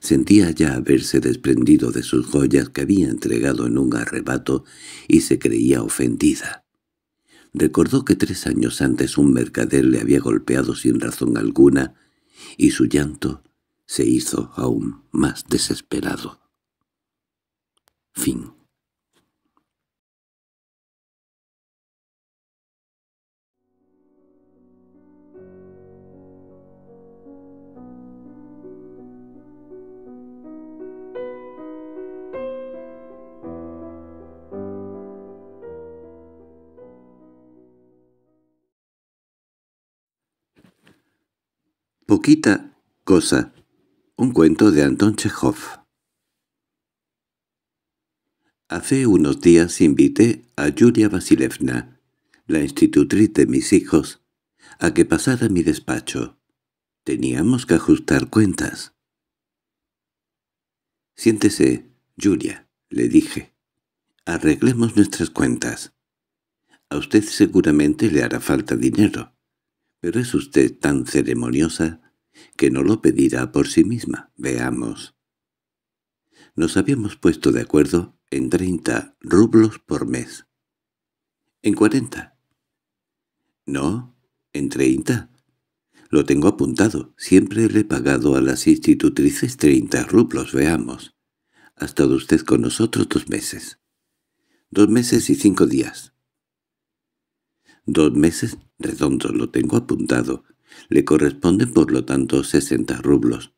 Speaker 1: Sentía ya haberse desprendido de sus joyas que había entregado en un arrebato y se creía ofendida. Recordó que tres años antes un mercader le había golpeado sin razón alguna y su llanto se hizo aún más desesperado. Fin Poquita cosa un cuento de Anton Chekhov. Hace unos días invité a Julia Vasilevna, la institutriz de mis hijos, a que pasara mi despacho. Teníamos que ajustar cuentas. «Siéntese, Julia, le dije. «Arreglemos nuestras cuentas. A usted seguramente le hará falta dinero, pero es usted tan ceremoniosa que no lo pedirá por sí misma. Veamos. Nos habíamos puesto de acuerdo en 30 rublos por mes. ¿En 40? No, en 30. Lo tengo apuntado. Siempre le he pagado a las institutrices 30 rublos, veamos. Ha estado usted con nosotros dos meses. Dos meses y cinco días. Dos meses redondos, lo tengo apuntado. Le corresponden por lo tanto sesenta rublos.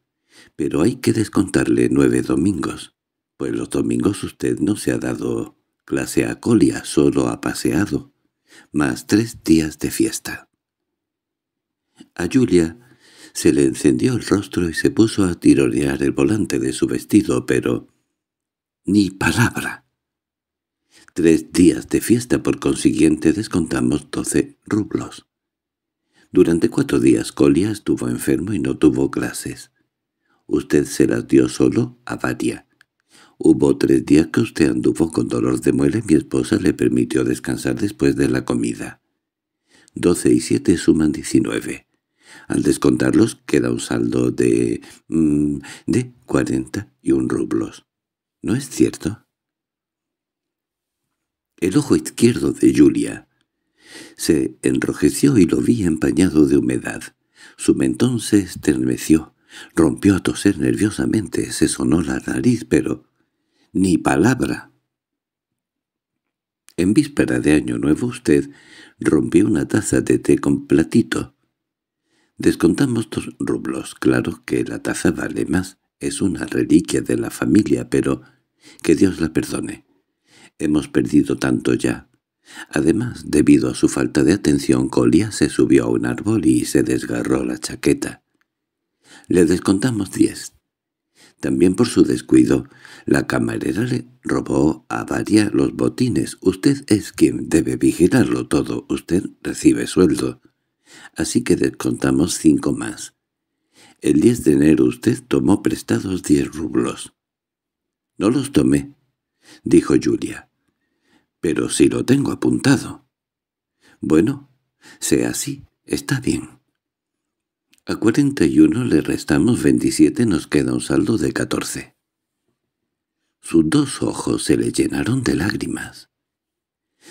Speaker 1: Pero hay que descontarle nueve domingos, pues los domingos usted no se ha dado clase a colia, solo ha paseado, más tres días de fiesta. A Julia se le encendió el rostro y se puso a tirolear el volante de su vestido, pero ni palabra. Tres días de fiesta, por consiguiente, descontamos doce rublos. Durante cuatro días Colia estuvo enfermo y no tuvo clases. Usted se las dio solo a Varia. Hubo tres días que usted anduvo con dolor de muela y mi esposa le permitió descansar después de la comida. Doce y siete suman diecinueve. Al descontarlos queda un saldo de... Mm, de cuarenta y un rublos. ¿No es cierto? El ojo izquierdo de Julia se enrojeció y lo vi empañado de humedad. Su mentón se estremeció, rompió a toser nerviosamente, se sonó la nariz, pero ni palabra. En víspera de Año Nuevo usted rompió una taza de té con platito. Descontamos dos rublos, claro que la taza vale más, es una reliquia de la familia, pero que Dios la perdone. Hemos perdido tanto ya. Además, debido a su falta de atención, Colia se subió a un árbol y se desgarró la chaqueta. Le descontamos diez. También por su descuido, la camarera le robó a Varia los botines. Usted es quien debe vigilarlo todo. Usted recibe sueldo. Así que descontamos cinco más. El 10 de enero usted tomó prestados diez rublos. —No los tomé —dijo Julia. —Pero si lo tengo apuntado. —Bueno, sea así, está bien. A uno le restamos 27, nos queda un saldo de 14. Sus dos ojos se le llenaron de lágrimas.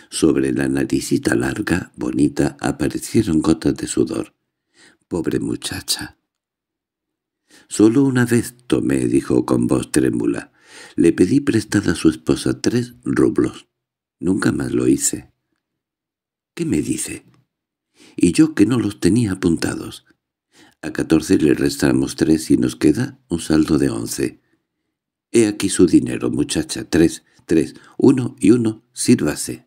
Speaker 1: Sobre la naricita larga, bonita, aparecieron gotas de sudor. Pobre muchacha. Solo una vez tomé, dijo con voz trémula. Le pedí prestada a su esposa tres rublos. Nunca más lo hice. —¿Qué me dice? —Y yo que no los tenía apuntados. A catorce le restamos tres y nos queda un saldo de once. He aquí su dinero, muchacha. Tres, tres, uno y uno, sírvase.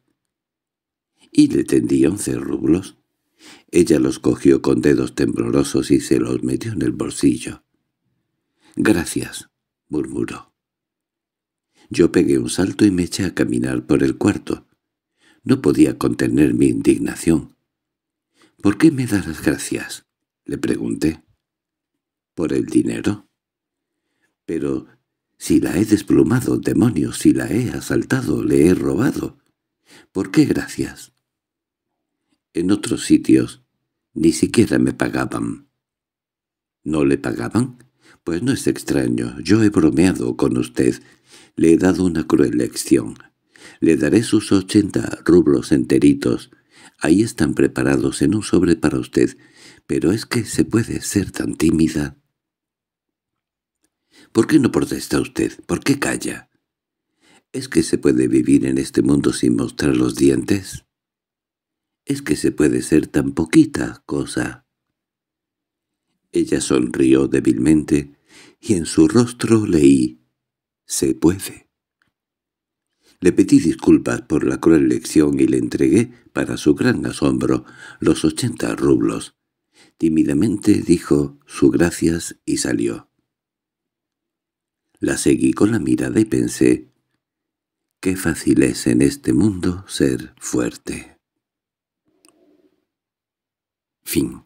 Speaker 1: Y le tendí once rublos. Ella los cogió con dedos temblorosos y se los metió en el bolsillo. —Gracias —murmuró. Yo pegué un salto y me eché a caminar por el cuarto. No podía contener mi indignación. —¿Por qué me da las gracias? —le pregunté. —¿Por el dinero? —Pero si la he desplumado, demonio, si la he asaltado, le he robado. —¿Por qué gracias? En otros sitios ni siquiera me pagaban. —¿No le pagaban? Pues no es extraño, yo he bromeado con usted le he dado una cruel lección. Le daré sus ochenta rublos enteritos. Ahí están preparados en un sobre para usted. Pero es que se puede ser tan tímida. ¿Por qué no protesta usted? ¿Por qué calla? ¿Es que se puede vivir en este mundo sin mostrar los dientes? ¿Es que se puede ser tan poquita cosa? Ella sonrió débilmente y en su rostro leí se puede. Le pedí disculpas por la cruel lección y le entregué, para su gran asombro, los ochenta rublos. Tímidamente dijo su gracias y salió. La seguí con la mirada y pensé, qué fácil es en este mundo ser fuerte. Fin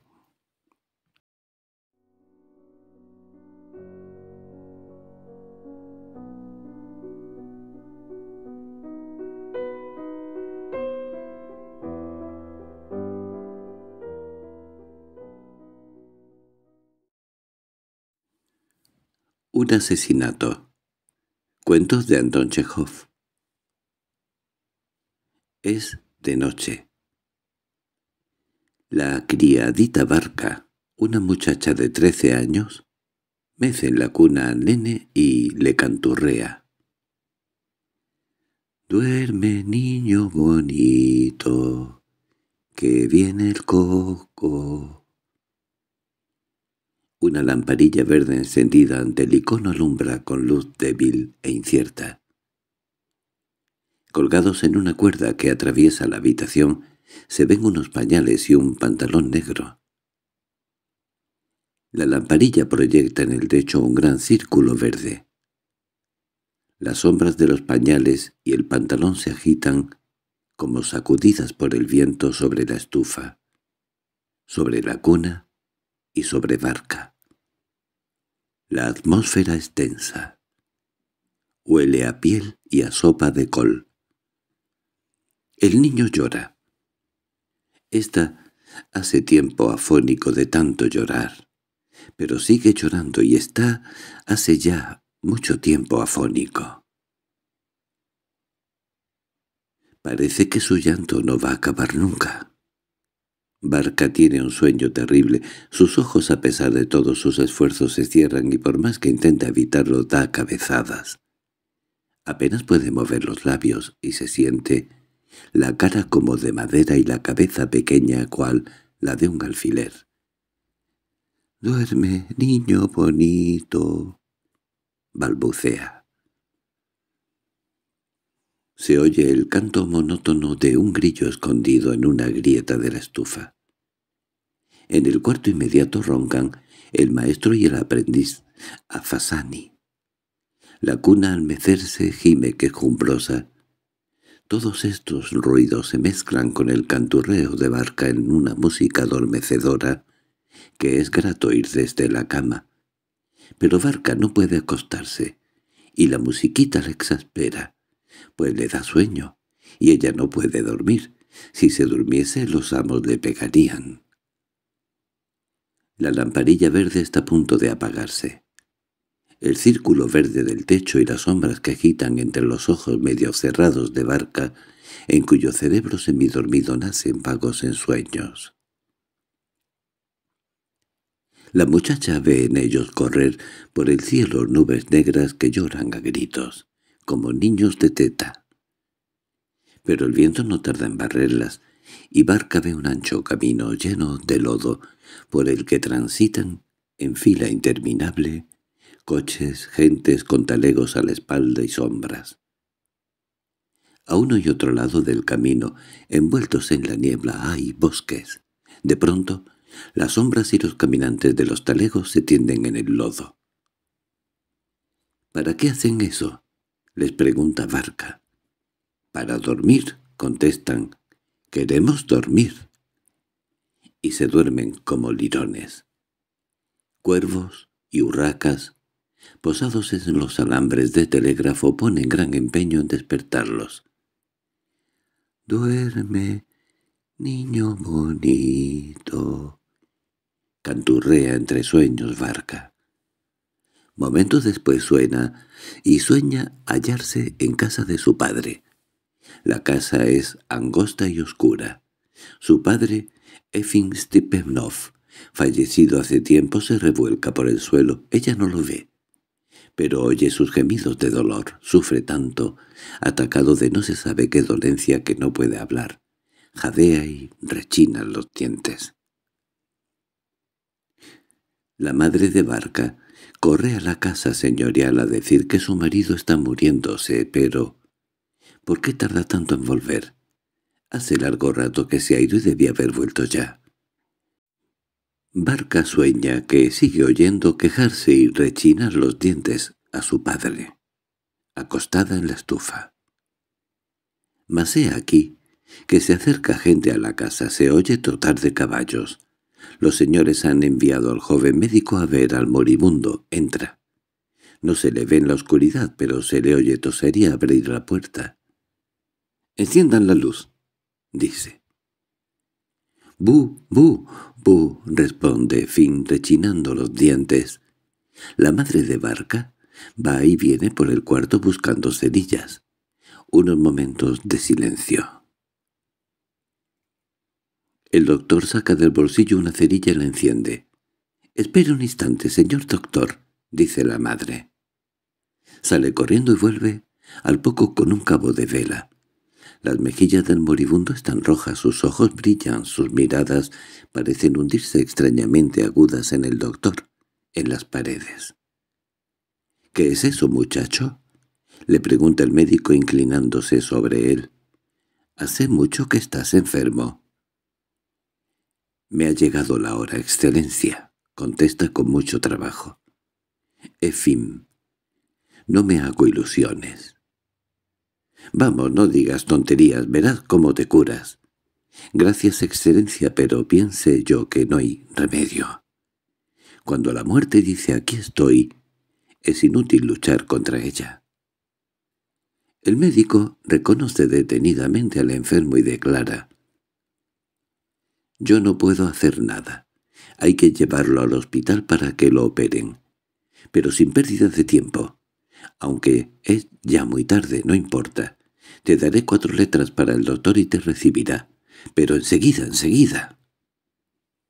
Speaker 1: Un asesinato. Cuentos de Anton Chekhov. Es de noche. La criadita Barca, una muchacha de trece años, mece en la cuna al nene y le canturrea. Duerme, niño bonito, que viene el coco. Una lamparilla verde encendida ante el icono alumbra con luz débil e incierta. Colgados en una cuerda que atraviesa la habitación, se ven unos pañales y un pantalón negro. La lamparilla proyecta en el techo un gran círculo verde. Las sombras de los pañales y el pantalón se agitan como sacudidas por el viento sobre la estufa. Sobre la cuna sobre barca. La atmósfera es tensa. Huele a piel y a sopa de col. El niño llora. Está hace tiempo afónico de tanto llorar, pero sigue llorando y está hace ya mucho tiempo afónico. Parece que su llanto no va a acabar nunca. Barca tiene un sueño terrible. Sus ojos, a pesar de todos sus esfuerzos, se cierran y por más que intenta evitarlo, da cabezadas. Apenas puede mover los labios y se siente la cara como de madera y la cabeza pequeña cual la de un alfiler. «Duerme, niño bonito», balbucea. Se oye el canto monótono de un grillo escondido en una grieta de la estufa. En el cuarto inmediato roncan el maestro y el aprendiz, Afasani. La cuna al mecerse gime quejumbrosa. Todos estos ruidos se mezclan con el canturreo de barca en una música adormecedora que es grato ir desde la cama. Pero Barca no puede acostarse, y la musiquita la exaspera pues le da sueño, y ella no puede dormir. Si se durmiese, los amos le pegarían. La lamparilla verde está a punto de apagarse. El círculo verde del techo y las sombras que agitan entre los ojos medio cerrados de barca, en cuyo cerebro semidormido nacen vagos ensueños. La muchacha ve en ellos correr por el cielo nubes negras que lloran a gritos como niños de teta. Pero el viento no tarda en barrerlas, y Barca ve un ancho camino lleno de lodo, por el que transitan, en fila interminable, coches, gentes con talegos a la espalda y sombras. A uno y otro lado del camino, envueltos en la niebla, hay bosques. De pronto, las sombras y los caminantes de los talegos se tienden en el lodo. —¿Para qué hacen eso? les pregunta Barca. —Para dormir —contestan. —Queremos dormir. Y se duermen como lirones. Cuervos y urracas, posados en los alambres de telégrafo, ponen gran empeño en despertarlos. —Duerme, niño bonito —canturrea entre sueños Barca. Momentos después suena, y sueña hallarse en casa de su padre. La casa es angosta y oscura. Su padre, Efim Stepanov, fallecido hace tiempo, se revuelca por el suelo. Ella no lo ve. Pero oye sus gemidos de dolor, sufre tanto, atacado de no se sabe qué dolencia que no puede hablar. Jadea y rechina los dientes. La madre de Barca Corre a la casa señorial a decir que su marido está muriéndose, pero... ¿Por qué tarda tanto en volver? Hace largo rato que se ha ido y debía haber vuelto ya. Barca sueña que sigue oyendo quejarse y rechinar los dientes a su padre, acostada en la estufa. Mas he aquí que se acerca gente a la casa, se oye trotar de caballos. Los señores han enviado al joven médico a ver al moribundo. Entra. No se le ve en la oscuridad, pero se le oye tosería abrir la puerta. —Enciendan la luz —dice. —Bu, bu, bu —responde fin rechinando los dientes. La madre de Barca va y viene por el cuarto buscando cerillas. Unos momentos de silencio. El doctor saca del bolsillo una cerilla y la enciende. —Espera un instante, señor doctor —dice la madre. Sale corriendo y vuelve, al poco con un cabo de vela. Las mejillas del moribundo están rojas, sus ojos brillan, sus miradas parecen hundirse extrañamente agudas en el doctor, en las paredes. —¿Qué es eso, muchacho? —le pregunta el médico inclinándose sobre él. —Hace mucho que estás enfermo. —Me ha llegado la hora, excelencia —contesta con mucho trabajo. Efim, no me hago ilusiones. —Vamos, no digas tonterías, verás cómo te curas. —Gracias, excelencia, pero piense yo que no hay remedio. Cuando la muerte dice «aquí estoy», es inútil luchar contra ella. El médico reconoce detenidamente al enfermo y declara yo no puedo hacer nada. Hay que llevarlo al hospital para que lo operen. Pero sin pérdida de tiempo. Aunque es ya muy tarde, no importa. Te daré cuatro letras para el doctor y te recibirá. Pero enseguida, enseguida.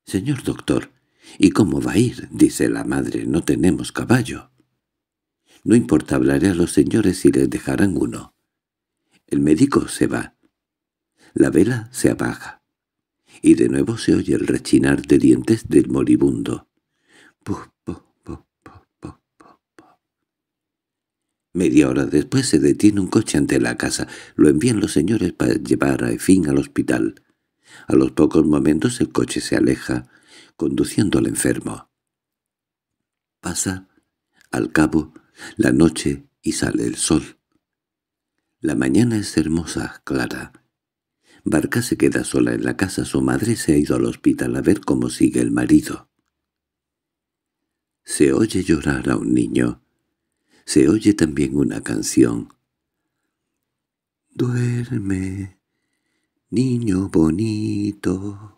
Speaker 1: Señor doctor, ¿y cómo va a ir? Dice la madre, no tenemos caballo. No importa, hablaré a los señores si les dejarán uno. El médico se va. La vela se abaja y de nuevo se oye el rechinar de dientes del moribundo. Media hora después se detiene un coche ante la casa. Lo envían los señores para llevar a Efín al hospital. A los pocos momentos el coche se aleja, conduciendo al enfermo. Pasa, al cabo, la noche y sale el sol. La mañana es hermosa, clara, Barca se queda sola en la casa. Su madre se ha ido al hospital a ver cómo sigue el marido. Se oye llorar a un niño. Se oye también una canción. Duerme, niño bonito.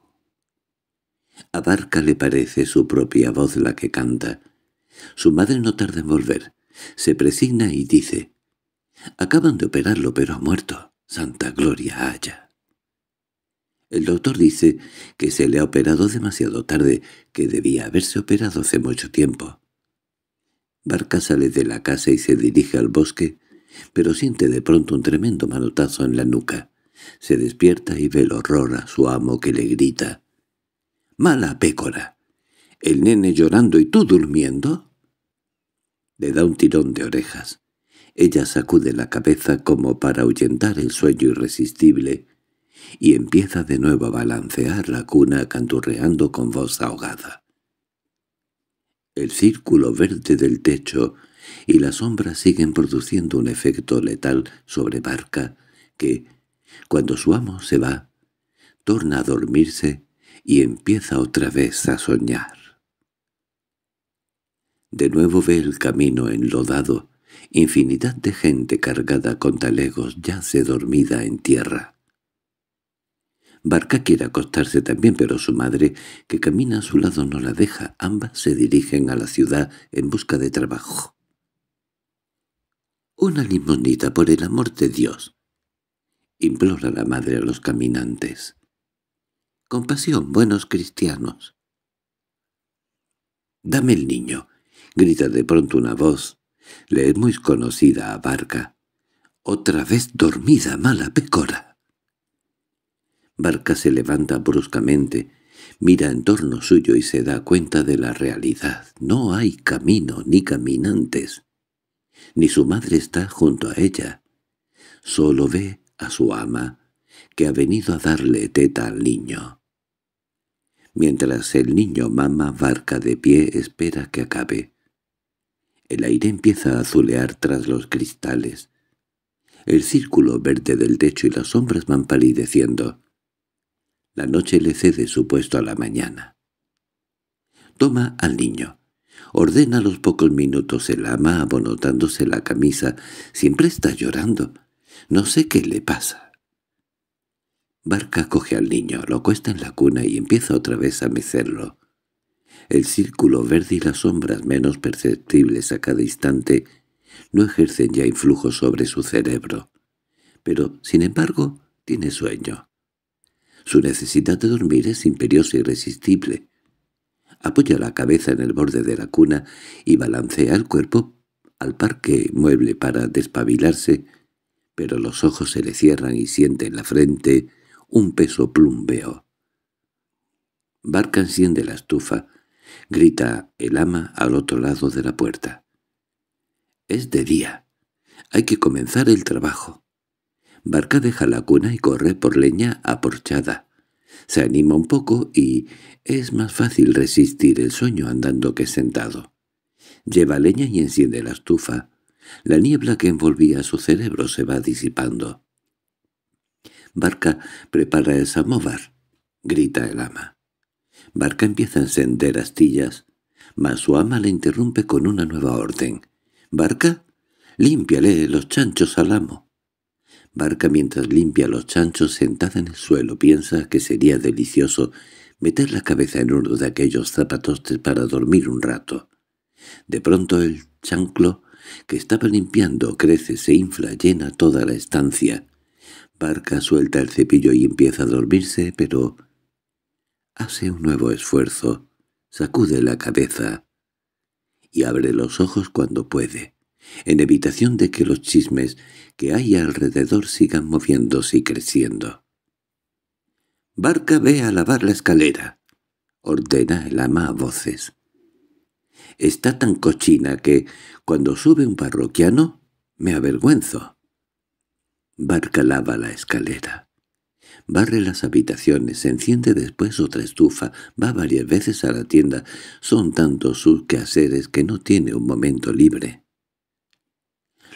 Speaker 1: A Barca le parece su propia voz la que canta. Su madre no tarda en volver. Se presigna y dice, «Acaban de operarlo, pero ha muerto. Santa Gloria haya». El doctor dice que se le ha operado demasiado tarde, que debía haberse operado hace mucho tiempo. Barca sale de la casa y se dirige al bosque, pero siente de pronto un tremendo manotazo en la nuca. Se despierta y ve el horror a su amo que le grita. —¡Mala pécora! ¿El nene llorando y tú durmiendo? Le da un tirón de orejas. Ella sacude la cabeza como para ahuyentar el sueño irresistible y empieza de nuevo a balancear la cuna canturreando con voz ahogada. El círculo verde del techo y las sombras siguen produciendo un efecto letal sobre Barca que, cuando su amo se va, torna a dormirse y empieza otra vez a soñar. De nuevo ve el camino enlodado, infinidad de gente cargada con talegos yace dormida en tierra. Barca quiere acostarse también, pero su madre, que camina a su lado, no la deja. Ambas se dirigen a la ciudad en busca de trabajo. —¡Una limonita, por el amor de Dios! —implora la madre a los caminantes. —Compasión, buenos cristianos. —Dame el niño —grita de pronto una voz. Le es muy conocida a Barca. —¡Otra vez dormida, mala pecora! Barca se levanta bruscamente, mira en torno suyo y se da cuenta de la realidad. No hay camino ni caminantes. Ni su madre está junto a ella. Solo ve a su ama, que ha venido a darle teta al niño. Mientras el niño mama barca de pie espera que acabe. El aire empieza a azulear tras los cristales. El círculo verde del techo y las sombras van palideciendo. La noche le cede su puesto a la mañana. Toma al niño. Ordena los pocos minutos el ama abonotándose la camisa. Siempre está llorando. No sé qué le pasa. Barca coge al niño, lo cuesta en la cuna y empieza otra vez a mecerlo. El círculo verde y las sombras menos perceptibles a cada instante no ejercen ya influjo sobre su cerebro. Pero, sin embargo, tiene sueño. Su necesidad de dormir es imperiosa e irresistible. Apoya la cabeza en el borde de la cuna y balancea el cuerpo al parque mueble para despabilarse, pero los ojos se le cierran y siente en la frente un peso plumbeo. Barca enciende la estufa, grita el ama al otro lado de la puerta. «Es de día. Hay que comenzar el trabajo». Barca deja la cuna y corre por leña aporchada. Se anima un poco y es más fácil resistir el sueño andando que sentado. Lleva leña y enciende la estufa. La niebla que envolvía su cerebro se va disipando. Barca prepara el samovar, grita el ama. Barca empieza a encender astillas, mas su ama le interrumpe con una nueva orden. —¡Barca! ¡Límpiale los chanchos al amo! Barca mientras limpia los chanchos sentada en el suelo piensa que sería delicioso meter la cabeza en uno de aquellos zapatostes para dormir un rato. De pronto el chanclo que estaba limpiando crece, se infla, llena toda la estancia. Barca suelta el cepillo y empieza a dormirse, pero hace un nuevo esfuerzo, sacude la cabeza y abre los ojos cuando puede en evitación de que los chismes que hay alrededor sigan moviéndose y creciendo. «Barca ve a lavar la escalera», ordena el ama a voces. «Está tan cochina que, cuando sube un parroquiano, me avergüenzo». Barca lava la escalera. Barre las habitaciones, enciende después otra estufa, va varias veces a la tienda. Son tantos sus quehaceres que no tiene un momento libre.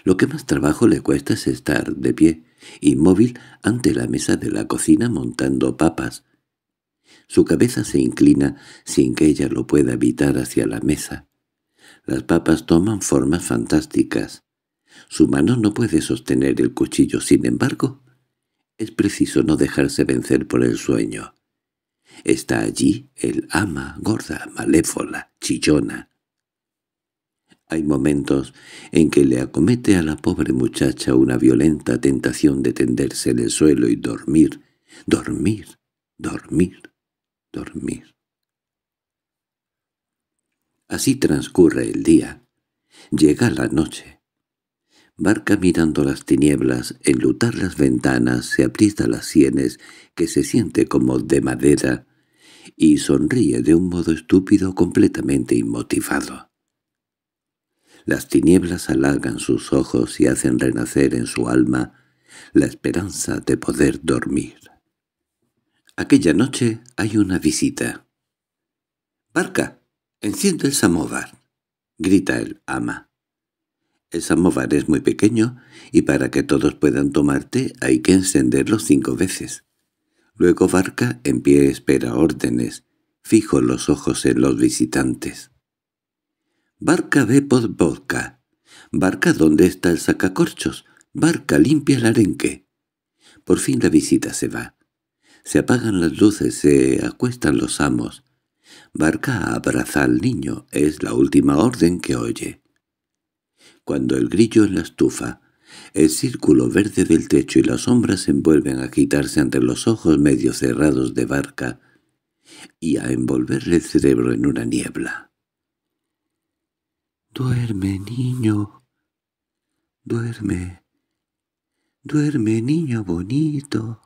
Speaker 1: Lo que más trabajo le cuesta es estar de pie, inmóvil ante la mesa de la cocina montando papas. Su cabeza se inclina sin que ella lo pueda evitar hacia la mesa. Las papas toman formas fantásticas. Su mano no puede sostener el cuchillo, sin embargo, es preciso no dejarse vencer por el sueño. Está allí el ama, gorda, malévola, chillona, hay momentos en que le acomete a la pobre muchacha una violenta tentación de tenderse en el suelo y dormir, dormir, dormir, dormir. Así transcurre el día. Llega la noche. Barca mirando las tinieblas, enlutar las ventanas, se aprieta las sienes, que se siente como de madera, y sonríe de un modo estúpido completamente inmotivado. Las tinieblas alargan sus ojos y hacen renacer en su alma la esperanza de poder dormir. Aquella noche hay una visita. —¡Barca! ¡Enciende el samovar! —grita el ama. El samovar es muy pequeño y para que todos puedan tomar té hay que encenderlo cinco veces. Luego Barca en pie espera órdenes, fijo los ojos en los visitantes. Barca de vodka. Barca donde está el sacacorchos. Barca limpia el arenque. Por fin la visita se va. Se apagan las luces, se acuestan los amos. Barca abraza al niño, es la última orden que oye. Cuando el grillo en la estufa, el círculo verde del techo y las sombras se envuelven a agitarse ante los ojos medio cerrados de Barca y a envolverle el cerebro en una niebla. Duerme, niño. Duerme. Duerme, niño bonito.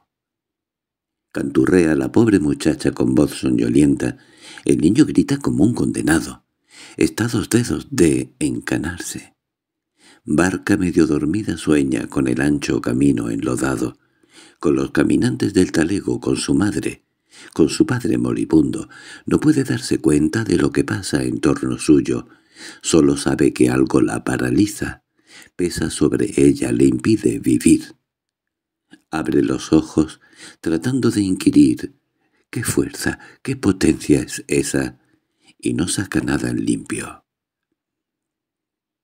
Speaker 1: Canturrea la pobre muchacha con voz soñolienta. El niño grita como un condenado. Está dos dedos de encanarse. Barca medio dormida sueña con el ancho camino enlodado, con los caminantes del talego, con su madre, con su padre moribundo. No puede darse cuenta de lo que pasa en torno suyo, Solo sabe que algo la paraliza, pesa sobre ella, le impide vivir. Abre los ojos, tratando de inquirir, ¿qué fuerza, qué potencia es esa? Y no saca nada en limpio.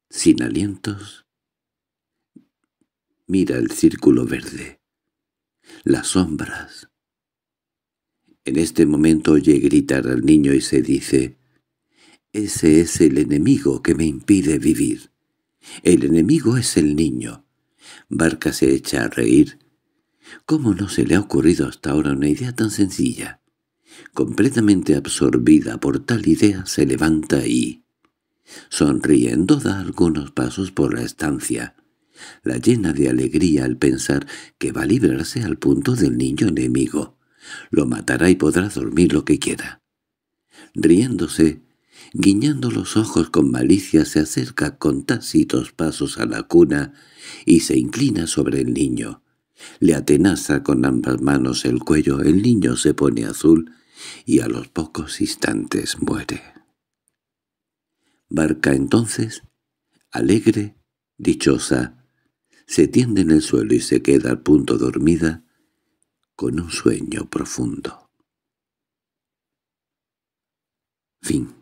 Speaker 1: Sin alientos, mira el círculo verde, las sombras. En este momento oye gritar al niño y se dice, ese es el enemigo que me impide vivir. El enemigo es el niño. Barca se echa a reír. ¿Cómo no se le ha ocurrido hasta ahora una idea tan sencilla? Completamente absorbida por tal idea, se levanta y, sonriendo, da algunos pasos por la estancia. La llena de alegría al pensar que va a librarse al punto del niño enemigo. Lo matará y podrá dormir lo que quiera. Riéndose, guiñando los ojos con malicia se acerca con tácitos pasos a la cuna y se inclina sobre el niño. Le atenaza con ambas manos el cuello, el niño se pone azul y a los pocos instantes muere. Barca entonces, alegre, dichosa, se tiende en el suelo y se queda al punto dormida con un sueño profundo. Fin